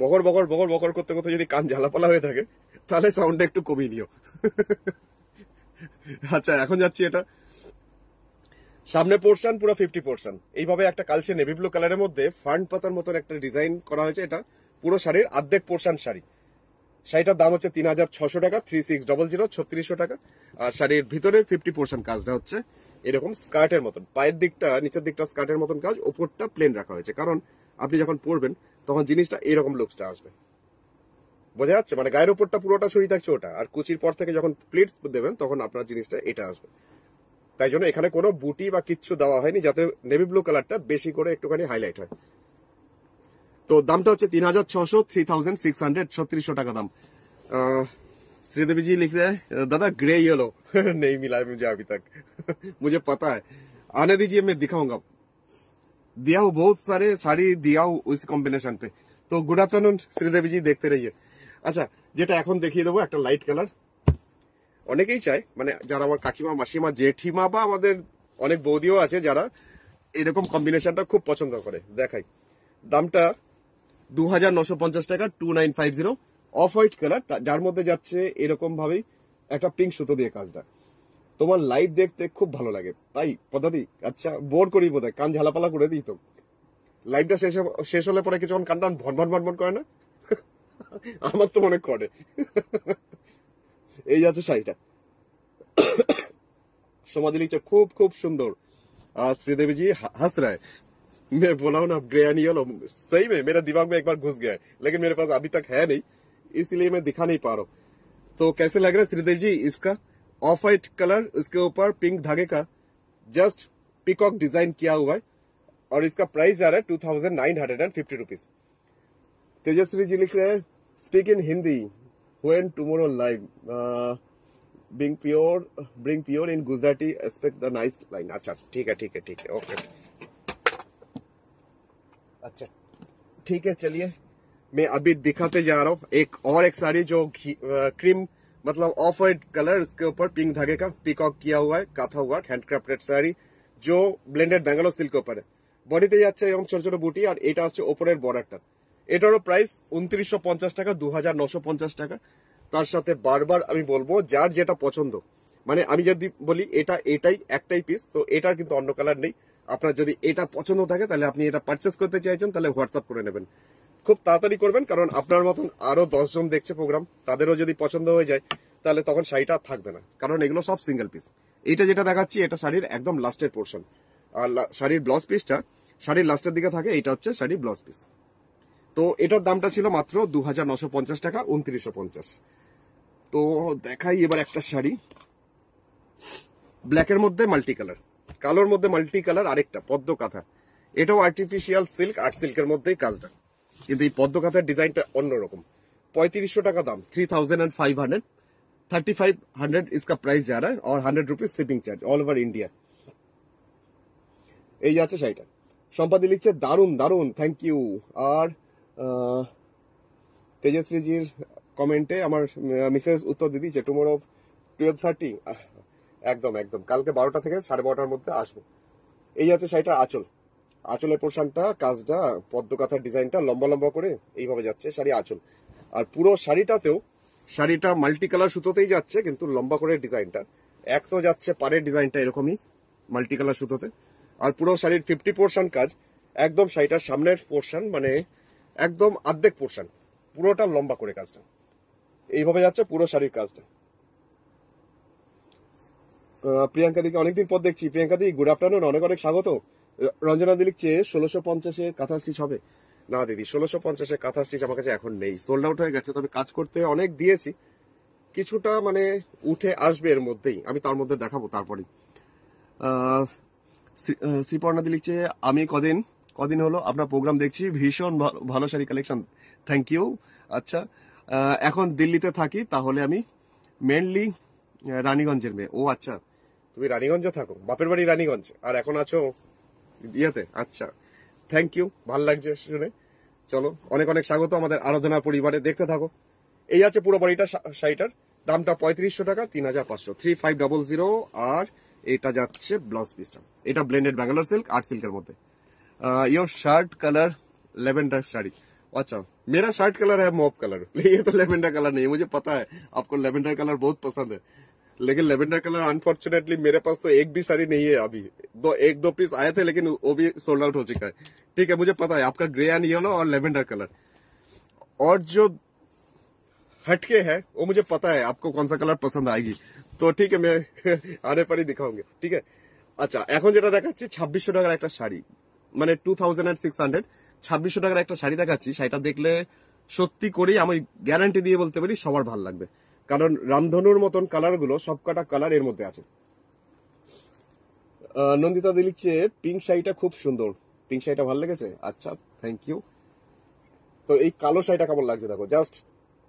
বগর বগর বগর বগর করতে করতে যদি কান জ্বালাপালা হয়ে থাকে তাহলে সাউন্ডটা একটু কমিয়ে নিও আচ্ছা এখন যাচ্ছি এটা সামনে পোর্শন পুরো ফিফটি পোর্শন এইভাবে একটা কালচে নেভি ব্লু কালারের মধ্যে ফান্ড পাতার মতন একটা ডিজাইন করা হয়েছে এটা পুরো শাড়ির আর্ধেক পোর্শন শাড়ি শাড়িটার দাম হচ্ছে তিন হাজার ছশো টাকা থ্রি সিক্স ডবল জিরো ছত্রিশশো টাকা আর শাড়ির ভিতরে ফিফটি পোর্শন কাজটা হচ্ছে এরকম স্কার্টের মতন পায়ের দিকটা নিচের দিকটা স্কার্টের মতন কাজ ওপরটা প্লেন রাখা হয়েছে কারণ আপনি যখন পরবেন তখন জিনিসটা এরকম লুকসটা আসবে বোঝা যাচ্ছে মানে গায়ের উপরটা পুরোটা ছড়িয়ে থাকছে ওটা আর কুচির পর থেকে যখন প্লেট দেবেন তখন আপনার জিনিসটা এটা আসবে তাই জন্য এখানে কোনো বুটি বা কিচ্ছু দেওয়া হয়নি যাতে নেভি ব্লু কালারটা বেশি করে একটুখানি হাইলাইট হয় তো দামটা হচ্ছে তিন হাজার ছশো থ্রি থাউজেন্ড সিক্স হান্ড্রেড ছত্রিশশো টাকা দাম শ্রীদেবীজি जी लिख रहे हैं दादा ग्रे येलो नहीं मिला তাক मुझे পাতা আনে मुझे पता है দিয়াও বহুত সারে শাড়ি দিয়াও ওই কম্বিনেশন सारे তো গুড আফটারনুন শ্রীদেবীজি দেখতে पे আচ্ছা যেটা এখন দেখিয়ে দেবো একটা লাইট কালার অনেকেই চায় মানে যারা আমার কাকিমা মাসিমা জেঠিমা বা আমাদের অনেক বৌদিও আছে যারা এরকম কম্বিনেশনটা খুব পছন্দ করে দেখাই দামটা দু হাজার নশো পঞ্চাশ টাকা two nine five zero off white colour যার মধ্যে যাচ্ছে এরকম ভাবেই একটা পিঙ্ক সুতো দিয়ে কাজটা তোমার লাইট দেখতে খুব ভালো লাগে তাই পদাদি আচ্ছা বোর করি বোধ কান ঝালাপালা করে দিই তো লাইটটা শেষ শেষ হলে পরে কিছু কান টান ভন ভন ভন ভন করে না আমার তো মনে করে এই যাচ্ছে শাড়িটা সমাধি লিখছে খুব খুব সুন্দর আর श्रीदेवी जी हंस रहे मैं बोला हूँ ना ग्रेनियल सही में मेरा दिमाग में एक बार घुस गया है लेकिन मेरे पास अभी तक है नहीं इसलिए मैं दिखा नहीं पा रहा हूँ तो कैसे लग रहा है श्रीदेव जी इसका ऑफ वाइट कलर उसके ऊपर पिंक धागे का जस्ट पिकॉक डिजाइन किया हुआ है और इसका प्राइस जा रहा है two thousand nine hundred and fifty rupees Tejaswi ji लिख रहे हैं speak in Hindi when tomorrow live. Uh, being pure, bring pure in Gujarati, expect the nice line. Achha, theek hai, theek hai, theek hai, अच्छा ठीक है चलिए मैं अभी दिखाते जा रहा हूँ एक और एक साड़ी जो क्रीम मतलब ऑफ वाइट कलर उसके ऊपर पिंक धागे का पिकऑक किया हुआ है काथा हुआ हैंडक्राफ्टेड साड़ी जो ब्लेंडेड बैंगलोर सिल्क के ऊपर है बॉडी तो जाए छोटे छोटे बूटी और एट आरोप बॉर्डर टाइम এটারও প্রাইস উনত্রিশশো পঞ্চাশ টাকা দু নশো পঞ্চাশ টাকা তার সাথে বারবার আমি বলবো যার যেটা পছন্দ মানে আমি যদি বলি এটা এটাই একটাই পিস তো এটার কিন্তু অন্য কালার নেই আপনার যদি এটা পছন্দ থাকে তাহলে আপনি এটা পারচেস করতে চাইছেন তাহলে হোয়াটসঅ্যাপ করে নেবেন খুব তাড়াতাড়ি করবেন কারণ আপনার মতন আরো দশজন দেখছে প্রোগ্রাম তাদেরও যদি পছন্দ হয়ে যায় তাহলে তখন শাড়িটা থাকবে না কারণ এগুলো সব সিঙ্গেল পিস এটা যেটা দেখাচ্ছি এটা শাড়ির একদম লাস্টের পোর্শন আর শাড়ির ব্লাউজ পিসটা শাড়ির লাস্টের দিকে থাকে এটা হচ্ছে শাড়ির ব্লাউজ পিস তো এটার দামটা ছিল মাত্র দু টাকা উনত্রিশশো তো দেখাই এবার একটা শাড়ি ব্ল্যাকের মধ্যে মাল্টি কালার কালোর মধ্যে মাল্টি কালার আরেকটা পদ্ম কাঁথা এটাও আর্টিফিশিয়াল সিল্ক আর্ট সিল্কের মধ্যেই কাজটা কিন্তু এই পদ্ম কাঁথার ডিজাইনটা অন্যরকম পঁয়ত্রিশশো টাকা দাম three thousand and five hundred thirty five hundred ইসকা প্রাইস जा रहा है और hundred rupees shipping charge all over এই আছে শাড়িটা সম্পাদি লিখছে দারুন দারুন থ্যাংক ইউ আর তেজশ্রীজির কমেন্টে আমার মিসেস উত্তর দিদি যে টুমোরো টুয়েলভ থার্টি একদম একদম কালকে বারোটা থেকে সাড়ে বারোটার মধ্যে আসবো এই আছে শাড়িটার আঁচল আঁচলের পোর্শনটা কাজটা পদ্মকাথার ডিজাইনটা লম্বা লম্বা করে এইভাবে যাচ্ছে শাড়ি আঁচল আর পুরো শাড়িটাতেও শাড়িটা মাল্টি কালার সুতোতেই যাচ্ছে কিন্তু লম্বা করে ডিজাইনটা এক তো যাচ্ছে পাড়ের ডিজাইনটা এরকমই মাল্টি কালার সুতোতে আর পুরো শাড়ির ফিফটি পোর্শন কাজ একদম শাড়িটার সামনের পোর্শন মানে একদম আর্ধেক পোর্শন পুরোটা লম্বা করে কাজটা এইভাবে যাচ্ছে পুরো শাড়ির কাজটা প্রিয়াঙ্কা দিকে অনেকদিন পর দেখছি প্রিয়াঙ্কা দিদি গুড আফটারনুন অনেক অনেক স্বাগত রঞ্জনা দিলিক চেয়ে ষোলোশো পঞ্চাশে কাঁথা স্টিচ হবে না দিদি ষোলোশো পঞ্চাশে কাঁথা স্টিচ আমার কাছে এখন নেই সোল্ড আউট হয়ে গেছে তবে কাজ করতে অনেক দিয়েছি কিছুটা মানে উঠে আসবে এর মধ্যেই আমি তার মধ্যে দেখাবো তারপরেই শ্রীপর্ণাদি লিখছে আমি কদিন কদিন হলো আপনার প্রোগ্রাম দেখছি ভীষণ ভালো শাড়ি কালেকশন থ্যাংক ইউ আচ্ছা এখন দিল্লিতে থাকি তাহলে আমি মেনলি রানীগঞ্জের মেয়ে ও আচ্ছা তুমি রানীগঞ্জে থাকো বাপের বাড়ি রানীগঞ্জ আর এখন আছো ইয়েতে আচ্ছা থ্যাংক ইউ ভাল লাগছে শুনে চলো অনেক অনেক স্বাগত আমাদের আরাধনা পরিবারে দেখতে থাকো এই আছে পুরো বাড়িটা শাড়িটার দামটা পঁয়ত্রিশশো টাকা তিন হাজার পাঁচশো থ্রি ফাইভ ডাবল জিরো আর এটা যাচ্ছে ব্লাউজ পিসটা এটা ব্লেন্ডেড ব্যাঙ্গালোর সিল্ক আর্ট সিল্কের মধ্যে योर शर्ट कलर लेवेंडर साड़ी अच्छा मेरा शर्ट कलर है मॉप कलर ये तो लेवेंडर कलर नहीं है मुझे पता है आपको लेवेंडर कलर बहुत पसंद है लेकिन लेवेंडर कलर अनफॉर्चुनेटली मेरे पास तो एक भी साड़ी नहीं है अभी दो एक दो पीस आए थे लेकिन वो भी सोल्ड आउट हो चुका है ठीक है मुझे पता है आपका ग्रे एंड येलो और लेवेंडर कलर और जो हटके है वो मुझे पता है आपको कौन सा कलर पसंद आएगी तो ठीक है मैं आने पर ही दिखाऊंगे ठीक है अच्छा एन जो देखा छब्बीस टाइम शाड़ी মানে টু থাউজেন্ড সিক্স হান্ড্রেড ছাব্বিশশো টাকার একটা শাড়ি দেখাচ্ছি শাড়িটা দেখলে সত্যি করেই আমি গ্যারান্টি দিয়ে বলতে পারি সবার ভালো লাগবে কারণ রামধনুর মতন কালারগুলো সবকটা কালার এর মধ্যে আছে নন্দিতা দি লিখছে পিঙ্ক শাড়িটা খুব সুন্দর পিঙ্ক শাড়িটা ভালো লেগেছে আচ্ছা থ্যাংক ইউ তো এই কালো শাড়িটা কেমন লাগছে দেখো জাস্ট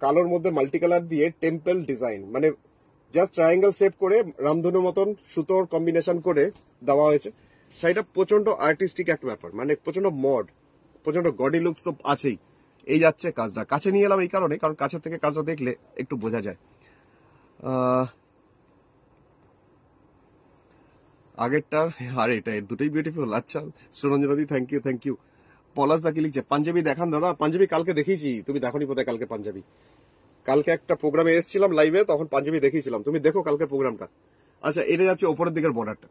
কালোর মধ্যে মাল্টি কালার দিয়ে টেম্পল ডিজাইন মানে জাস্ট ট্রায়াঙ্গেল শেপ করে রামধনুর মতন সুতোর কম্বিনেশন করে দেওয়া হয়েছে সেটা প্রচন্ড আর্টিস্টিক একটা ব্যাপার মানে প্রচন্ড মড প্রচন্ড গডি লুকস তো আছেই এই যাচ্ছে কাজটা কাছে নিয়ে এলাম এই কারণে কারণ কাছের থেকে কাজটা দেখলে একটু বোঝা যায় আগেরটা আর এটা দুটোই বিউটিফুল আচ্ছা সুরঞ্জনাদি thank you thank you Palash দাকে লিখছে পাঞ্জাবি দেখান দাদা পাঞ্জাবি কালকে দেখিয়েছি তুমি দেখোনি বোধহয় কালকে পাঞ্জাবি কালকে একটা প্রোগ্রামে এসেছিলাম লাইভে তখন পাঞ্জাবি দেখিয়েছিলাম তুমি দেখো কালকে প্রোগ্রামটা আচ্ছা এটা যাচ্ছে ওপরের দিকের বর্ডারটা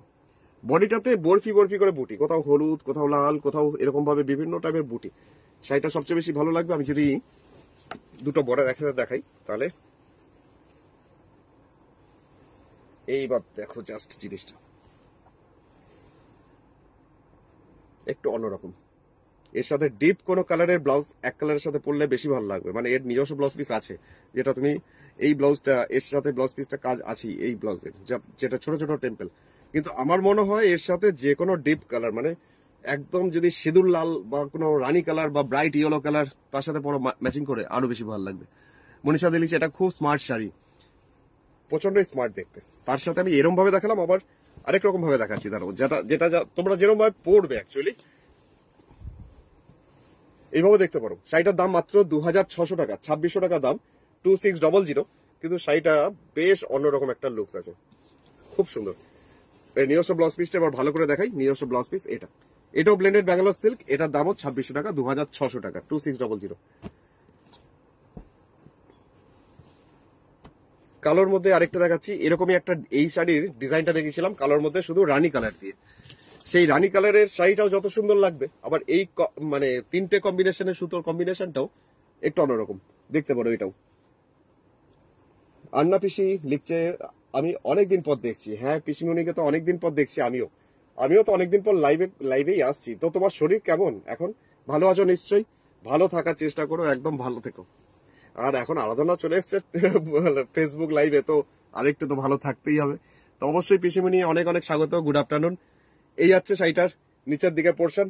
বডিটাতে বরফি বরফি করে বুটি কোথাও হলুদ কোথাও লাল কোথাও এরকম ভাবে বিভিন্ন টাইপের বুটি শাড়িটা সবচেয়ে বেশি ভালো লাগবে আমি যদি দুটো বর্ডার একসাথে দেখাই তাহলে এইবার দেখো জাস্ট জিনিসটা একটু অন্যরকম এর সাথে ডিপ কোনো কালারের ব্লাউজ এক কালারের সাথে পরলে বেশি ভালো লাগবে মানে এর নিজস্ব ব্লাউজ পিস আছে যেটা তুমি এই ব্লাউজটা এর সাথে ব্লাউজ পিসটা কাজ আছে এই ব্লাউজের যেটা ছোট ছোট টেম্পেল কিন্তু আমার মনে হয় এর সাথে যে কোনো ডিপ কালার মানে একদম যদি সিঁদুর লাল বা কোনো রানি কালার বা ব্রাইট ইয়েলো কালার তার সাথে পরো ম্যাচিং করে আরো বেশি ভালো লাগবে মনীষা দিলিচ এটা খুব স্মার্ট শাড়ি প্রচন্ড স্মার্ট দেখতে তার সাথে আমি এরম ভাবে দেখালাম আবার আরেক রকম ভাবে দেখাচ্ছি দাঁড়াবো যেটা যেটা তোমরা যেরকম ভাবে পড়বে অ্যাকচুয়ালি এইভাবে দেখতে পারো শাড়িটার দাম মাত্র দু হাজার ছশো টাকা ছাব্বিশশো টাকা দাম টু সিক্স ডবল জিরো কিন্তু শাড়িটা বেশ অন্যরকম একটা লুকস আছে খুব সুন্দর নিজস্ব ব্লাউজ পিসটা এবার ভালো করে দেখাই নিজস্ব ব্লাউজ পিস এটা এটাও ব্লেন্ডেড ব্যাঙ্গালোর সিল্ক এটার দামও ছাব্বিশশো টাকা দু হাজার ছশো টাকা টু সিক্স ডবল জিরো কালোর মধ্যে আরেকটা দেখাচ্ছি এরকমই একটা এই শাড়ির ডিজাইনটা দেখেছিলাম কালোর মধ্যে শুধু রানী কালার দিয়ে সেই রানী কালারের শাড়িটাও যত সুন্দর লাগবে আবার এই মানে তিনটে কম্বিনেশনের সুতোর কম্বিনেশনটাও একটু অন্যরকম দেখতে পারো এটাও আন্না পিসি লিখছে আমি অনেকদিন পর দেখছি হ্যাঁ পিসিমণিকে তো অনেকদিন পর দেখছি আমিও আমিও তো অনেকদিন পর লাইভে লাইভেই আসছি তো তোমার শরীর কেমন এখন ভালো আছো নিশ্চয়ই ভালো থাকার চেষ্টা করো একদম ভালো থেকো আর এখন আরাধনা চলে এসছে ফেসবুক লাইভে তো আরেকটু তো ভালো থাকতেই হবে তো অবশ্যই পিসিমণি অনেক অনেক স্বাগত গুড আফটারনুন এই যাচ্ছে শাড়িটার নিচের দিকে পোর্শন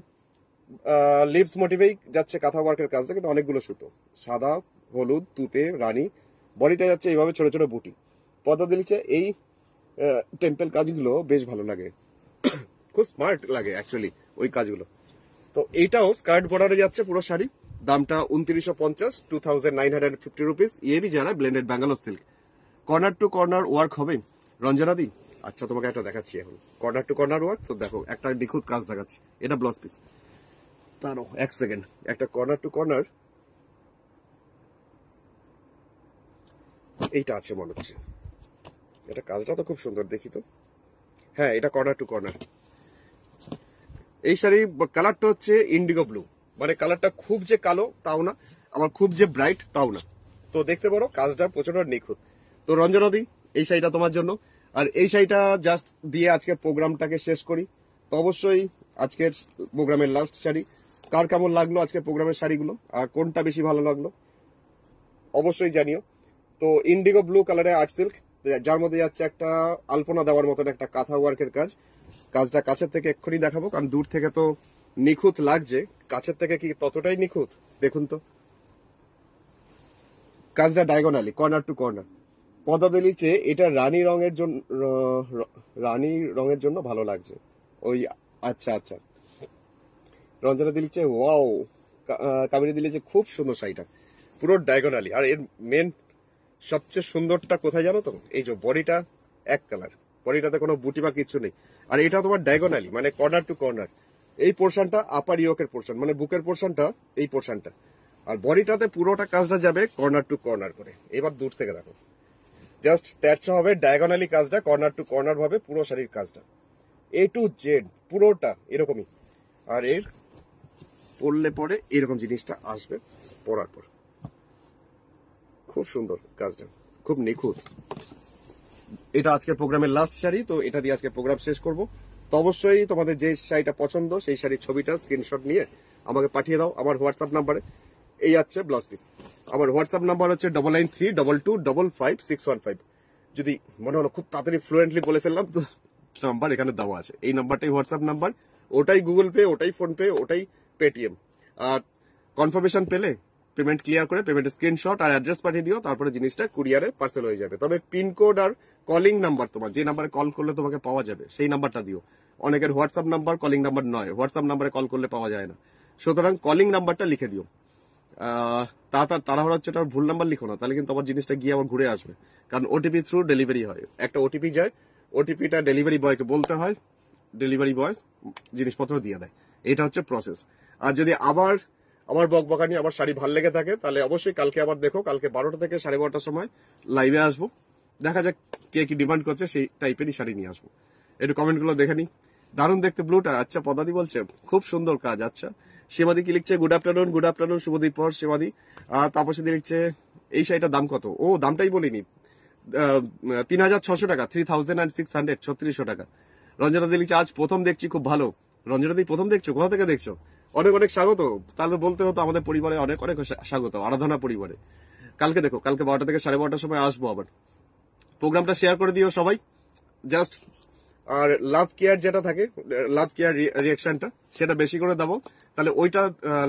লিপস মোটিভেই যাচ্ছে কাঁথা ওয়ার্কের কাজটা কিন্তু অনেকগুলো সুতো সাদা হলুদ তুতে রানী বডিটা যাচ্ছে এইভাবে ছোট ছোট বুটি পদাদিলিচে এই টেম্পেল কাজগুলো বেশ ভালো লাগে খুব স্মার্ট লাগে অ্যাকচুয়ালি ওই কাজগুলো তো এইটাও স্কার্ট বর্ডারে যাচ্ছে পুরো শাড়ি দামটা উনত্রিশশো পঞ্চাশ two thousand nine hundred fifty rupees ইয়েবি জানা blended Bangalore silk corner to corner work হবে রঞ্জনাদি আচ্ছা তোমাকে একটা দেখাচ্ছি এখন কর্নার টু কর্নার ওয়ার্ক তো দেখো একটা নিখুঁত কাজ দেখাচ্ছি এটা ব্লাউজ পিস তারও এক সেকেন্ড একটা কর্নার টু কর্নার এইটা আছে মনে হচ্ছে এটা কাজটা তো খুব সুন্দর দেখি তো হ্যাঁ এটা কর্নার টু কর্নার এই শাড়ি কালারটা হচ্ছে ইন্ডিগো ব্লু মানে কালারটা খুব যে কালো তাও না আমার খুব যে ব্রাইট তাও না তো দেখতে পারো কাজটা প্রচন্ড নিখুঁত তো রঞ্জনাদি এই শাড়িটা তোমার জন্য আর এই শাড়িটা জাস্ট দিয়ে আজকে প্রোগ্রামটাকে শেষ করি তো অবশ্যই আজকের প্রোগ্রামের লাস্ট শাড়ি কার কেমন লাগলো আজকে প্রোগ্রামের শাড়িগুলো আর কোনটা বেশি ভালো লাগলো অবশ্যই জানিও তো ইন্ডিগো ব্লু কালারে আর্ট সিল্ক যার মধ্যে যাচ্ছে একটা আলপনা দেওয়ার মতন একটা কাঁথা ওয়ার্কের কাজ কাজটা কাছের থেকে এক্ষুনি দেখাবো কারণ দূর থেকে তো নিখুঁত লাগছে কাছের থেকে কি ততটাই নিখুঁত দেখুন তো কাজটা ডায়গোনালি কর্নার টু কর্নার পদাবেলি চেয়ে এটা রানী রঙের জন্য রানী রঙের জন্য ভালো লাগছে ওই আচ্ছা আচ্ছা রঞ্জনা দিলি চেয়ে ওয়াও কাবেরী দিলি যে খুব সুন্দর শাড়িটা পুরো ডায়গোনালি আর এর মেন সবচেয়ে সুন্দরটা কোথায় জানো তো এই যে বডিটা এক কালার বডিটাতে কোনো বুটি বা কিছু নেই আর এটা তোমার ডায়গোনালি মানে কর্নার টু কর্নার এই পোর্শনটা আপার ইয়কের পোর্শন মানে বুকের পোর্শনটা এই পোর্শনটা আর বডিটাতে পুরোটা কাজটা যাবে কর্নার টু কর্নার করে এবার দূর থেকে দেখো জাস্ট ট্যাচা হবে ডায়গোনালি কাজটা কর্নার টু কর্নার হবে পুরো শাড়ির কাজটা এ টু জেড পুরোটা এরকমই আর এর পড়লে পরে এরকম জিনিসটা আসবে পরার পর খুব সুন্দর কাজটা খুব নিখুঁত এটা আজকের প্রোগ্রামের লাস্ট শাড়ি তো এটা দিয়ে আজকে প্রোগ্রাম শেষ করব তো অবশ্যই তোমাদের যে শাড়িটা পছন্দ সেই শাড়ির ছবিটা স্ক্রিনশট নিয়ে আমাকে পাঠিয়ে দাও আমার হোয়াটসঅ্যাপ নাম্বারে এই আছে ব্লাউজ পিস আমার হোয়াটসঅ্যাপ নাম্বার হচ্ছে double nine three double two double five six one five যদি মনে হলো খুব তাড়াতাড়ি ফ্লুয়েন্টলি বলে ফেললাম তো নাম্বার এখানে দেওয়া আছে এই নাম্বারটাই হোয়াটসঅ্যাপ নাম্বার ওটাই গুগল পে ওটাই ফোনপে ওটাই পেটিএম আর কনফার্মেশন পেলে পেমেন্ট ক্লিয়ার করে পেমেন্ট স্ক্রিনশট আর অ্যাড্রেস পাঠিয়ে দিও তারপরে জিনিসটা কুরিয়ারে পার্সেল হয়ে যাবে তবে পিনকোড আর কলিং নাম্বার তোমার যে নাম্বারে কল করলে তোমাকে পাওয়া যাবে সেই নাম্বারটা দিও অনেকের হোয়াটসঅ্যাপ নাম্বার কলিং নাম্বার নয় হোয়াটসঅ্যাপ নাম্বারে কল করলে পাওয়া যায় না সুতরাং কলিং নাম্বারটা লিখে দিও তাড়াহুড়া হচ্ছে ভুল নাম্বার লিখো না তাহলে কিন্তু আমার জিনিসটা গিয়ে আবার ঘুরে আসবে কারণ ওটিপি থ্রু ডেলিভারি হয় একটা ওটিপি যায় ওটিপিটা ডেলিভারি বয়কে বলতে হয় ডেলিভারি বয় জিনিসপত্র দিয়ে দেয় এটা হচ্ছে প্রসেস আর যদি আবার আমার বকবকানি আমার শাড়ি ভাল লেগে থাকে তাহলে অবশ্যই কালকে আবার দেখো কালকে বারোটা থেকে সাড়ে বারোটার সময় লাইভে আসবো দেখা যাক কে কি ডিমান্ড করছে সেই টাইপেরই শাড়ি নিয়ে আসবো একটু কমেন্টগুলো দেখে নি দারুণ দেখতে ব্লুটা আচ্ছা পদাদি বলছে খুব সুন্দর কাজ আচ্ছা সীমাদি কি লিখছে good afternoon good afternoon Shubhadeep পর সীমাদি আর তাপসীদি লিখছে এই শাড়িটার দাম কত ও দামটাই বলিনি তিন হাজার ছশো টাকা three thousand and six hundred ছত্রিশশো টাকা রঞ্জনাদি লিখছে আজ প্রথম দেখছি খুব ভালো রঞ্জনাদি প্রথম দেখছো কোথা থেকে দেখছো অনেক অনেক স্বাগত তাহলে বলতে হতো আমাদের পরিবারে অনেক অনেক স্বাগত আরাধনা পরিবারে কালকে দেখো কালকে বারোটা থেকে সাড়ে বারোটার সময় আসবো আবার প্রোগ্রামটা শেয়ার করে দিও সবাই জাস্ট আর লাভ কেয়ার যেটা থাকে লাভ কেয়ার রিয়াকশনটা সেটা বেশি করে দেবো তাহলে ওইটা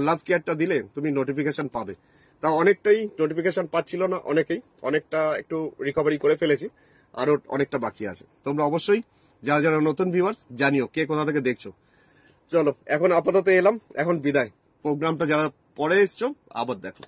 লাভ কেয়ারটা দিলে তুমি নোটিফিকেশন পাবে তা অনেকটাই নোটিফিকেশন পাচ্ছিল না অনেকেই অনেকটা একটু রিকভারি করে ফেলেছি আরো অনেকটা বাকি আছে তোমরা অবশ্যই যারা যারা নতুন ভিউয়ার্স জানিও কে কোথা থেকে দেখছো চলো এখন আপাতত এলাম এখন বিদায় প্রোগ্রামটা যারা পরে এসছো আবার দেখো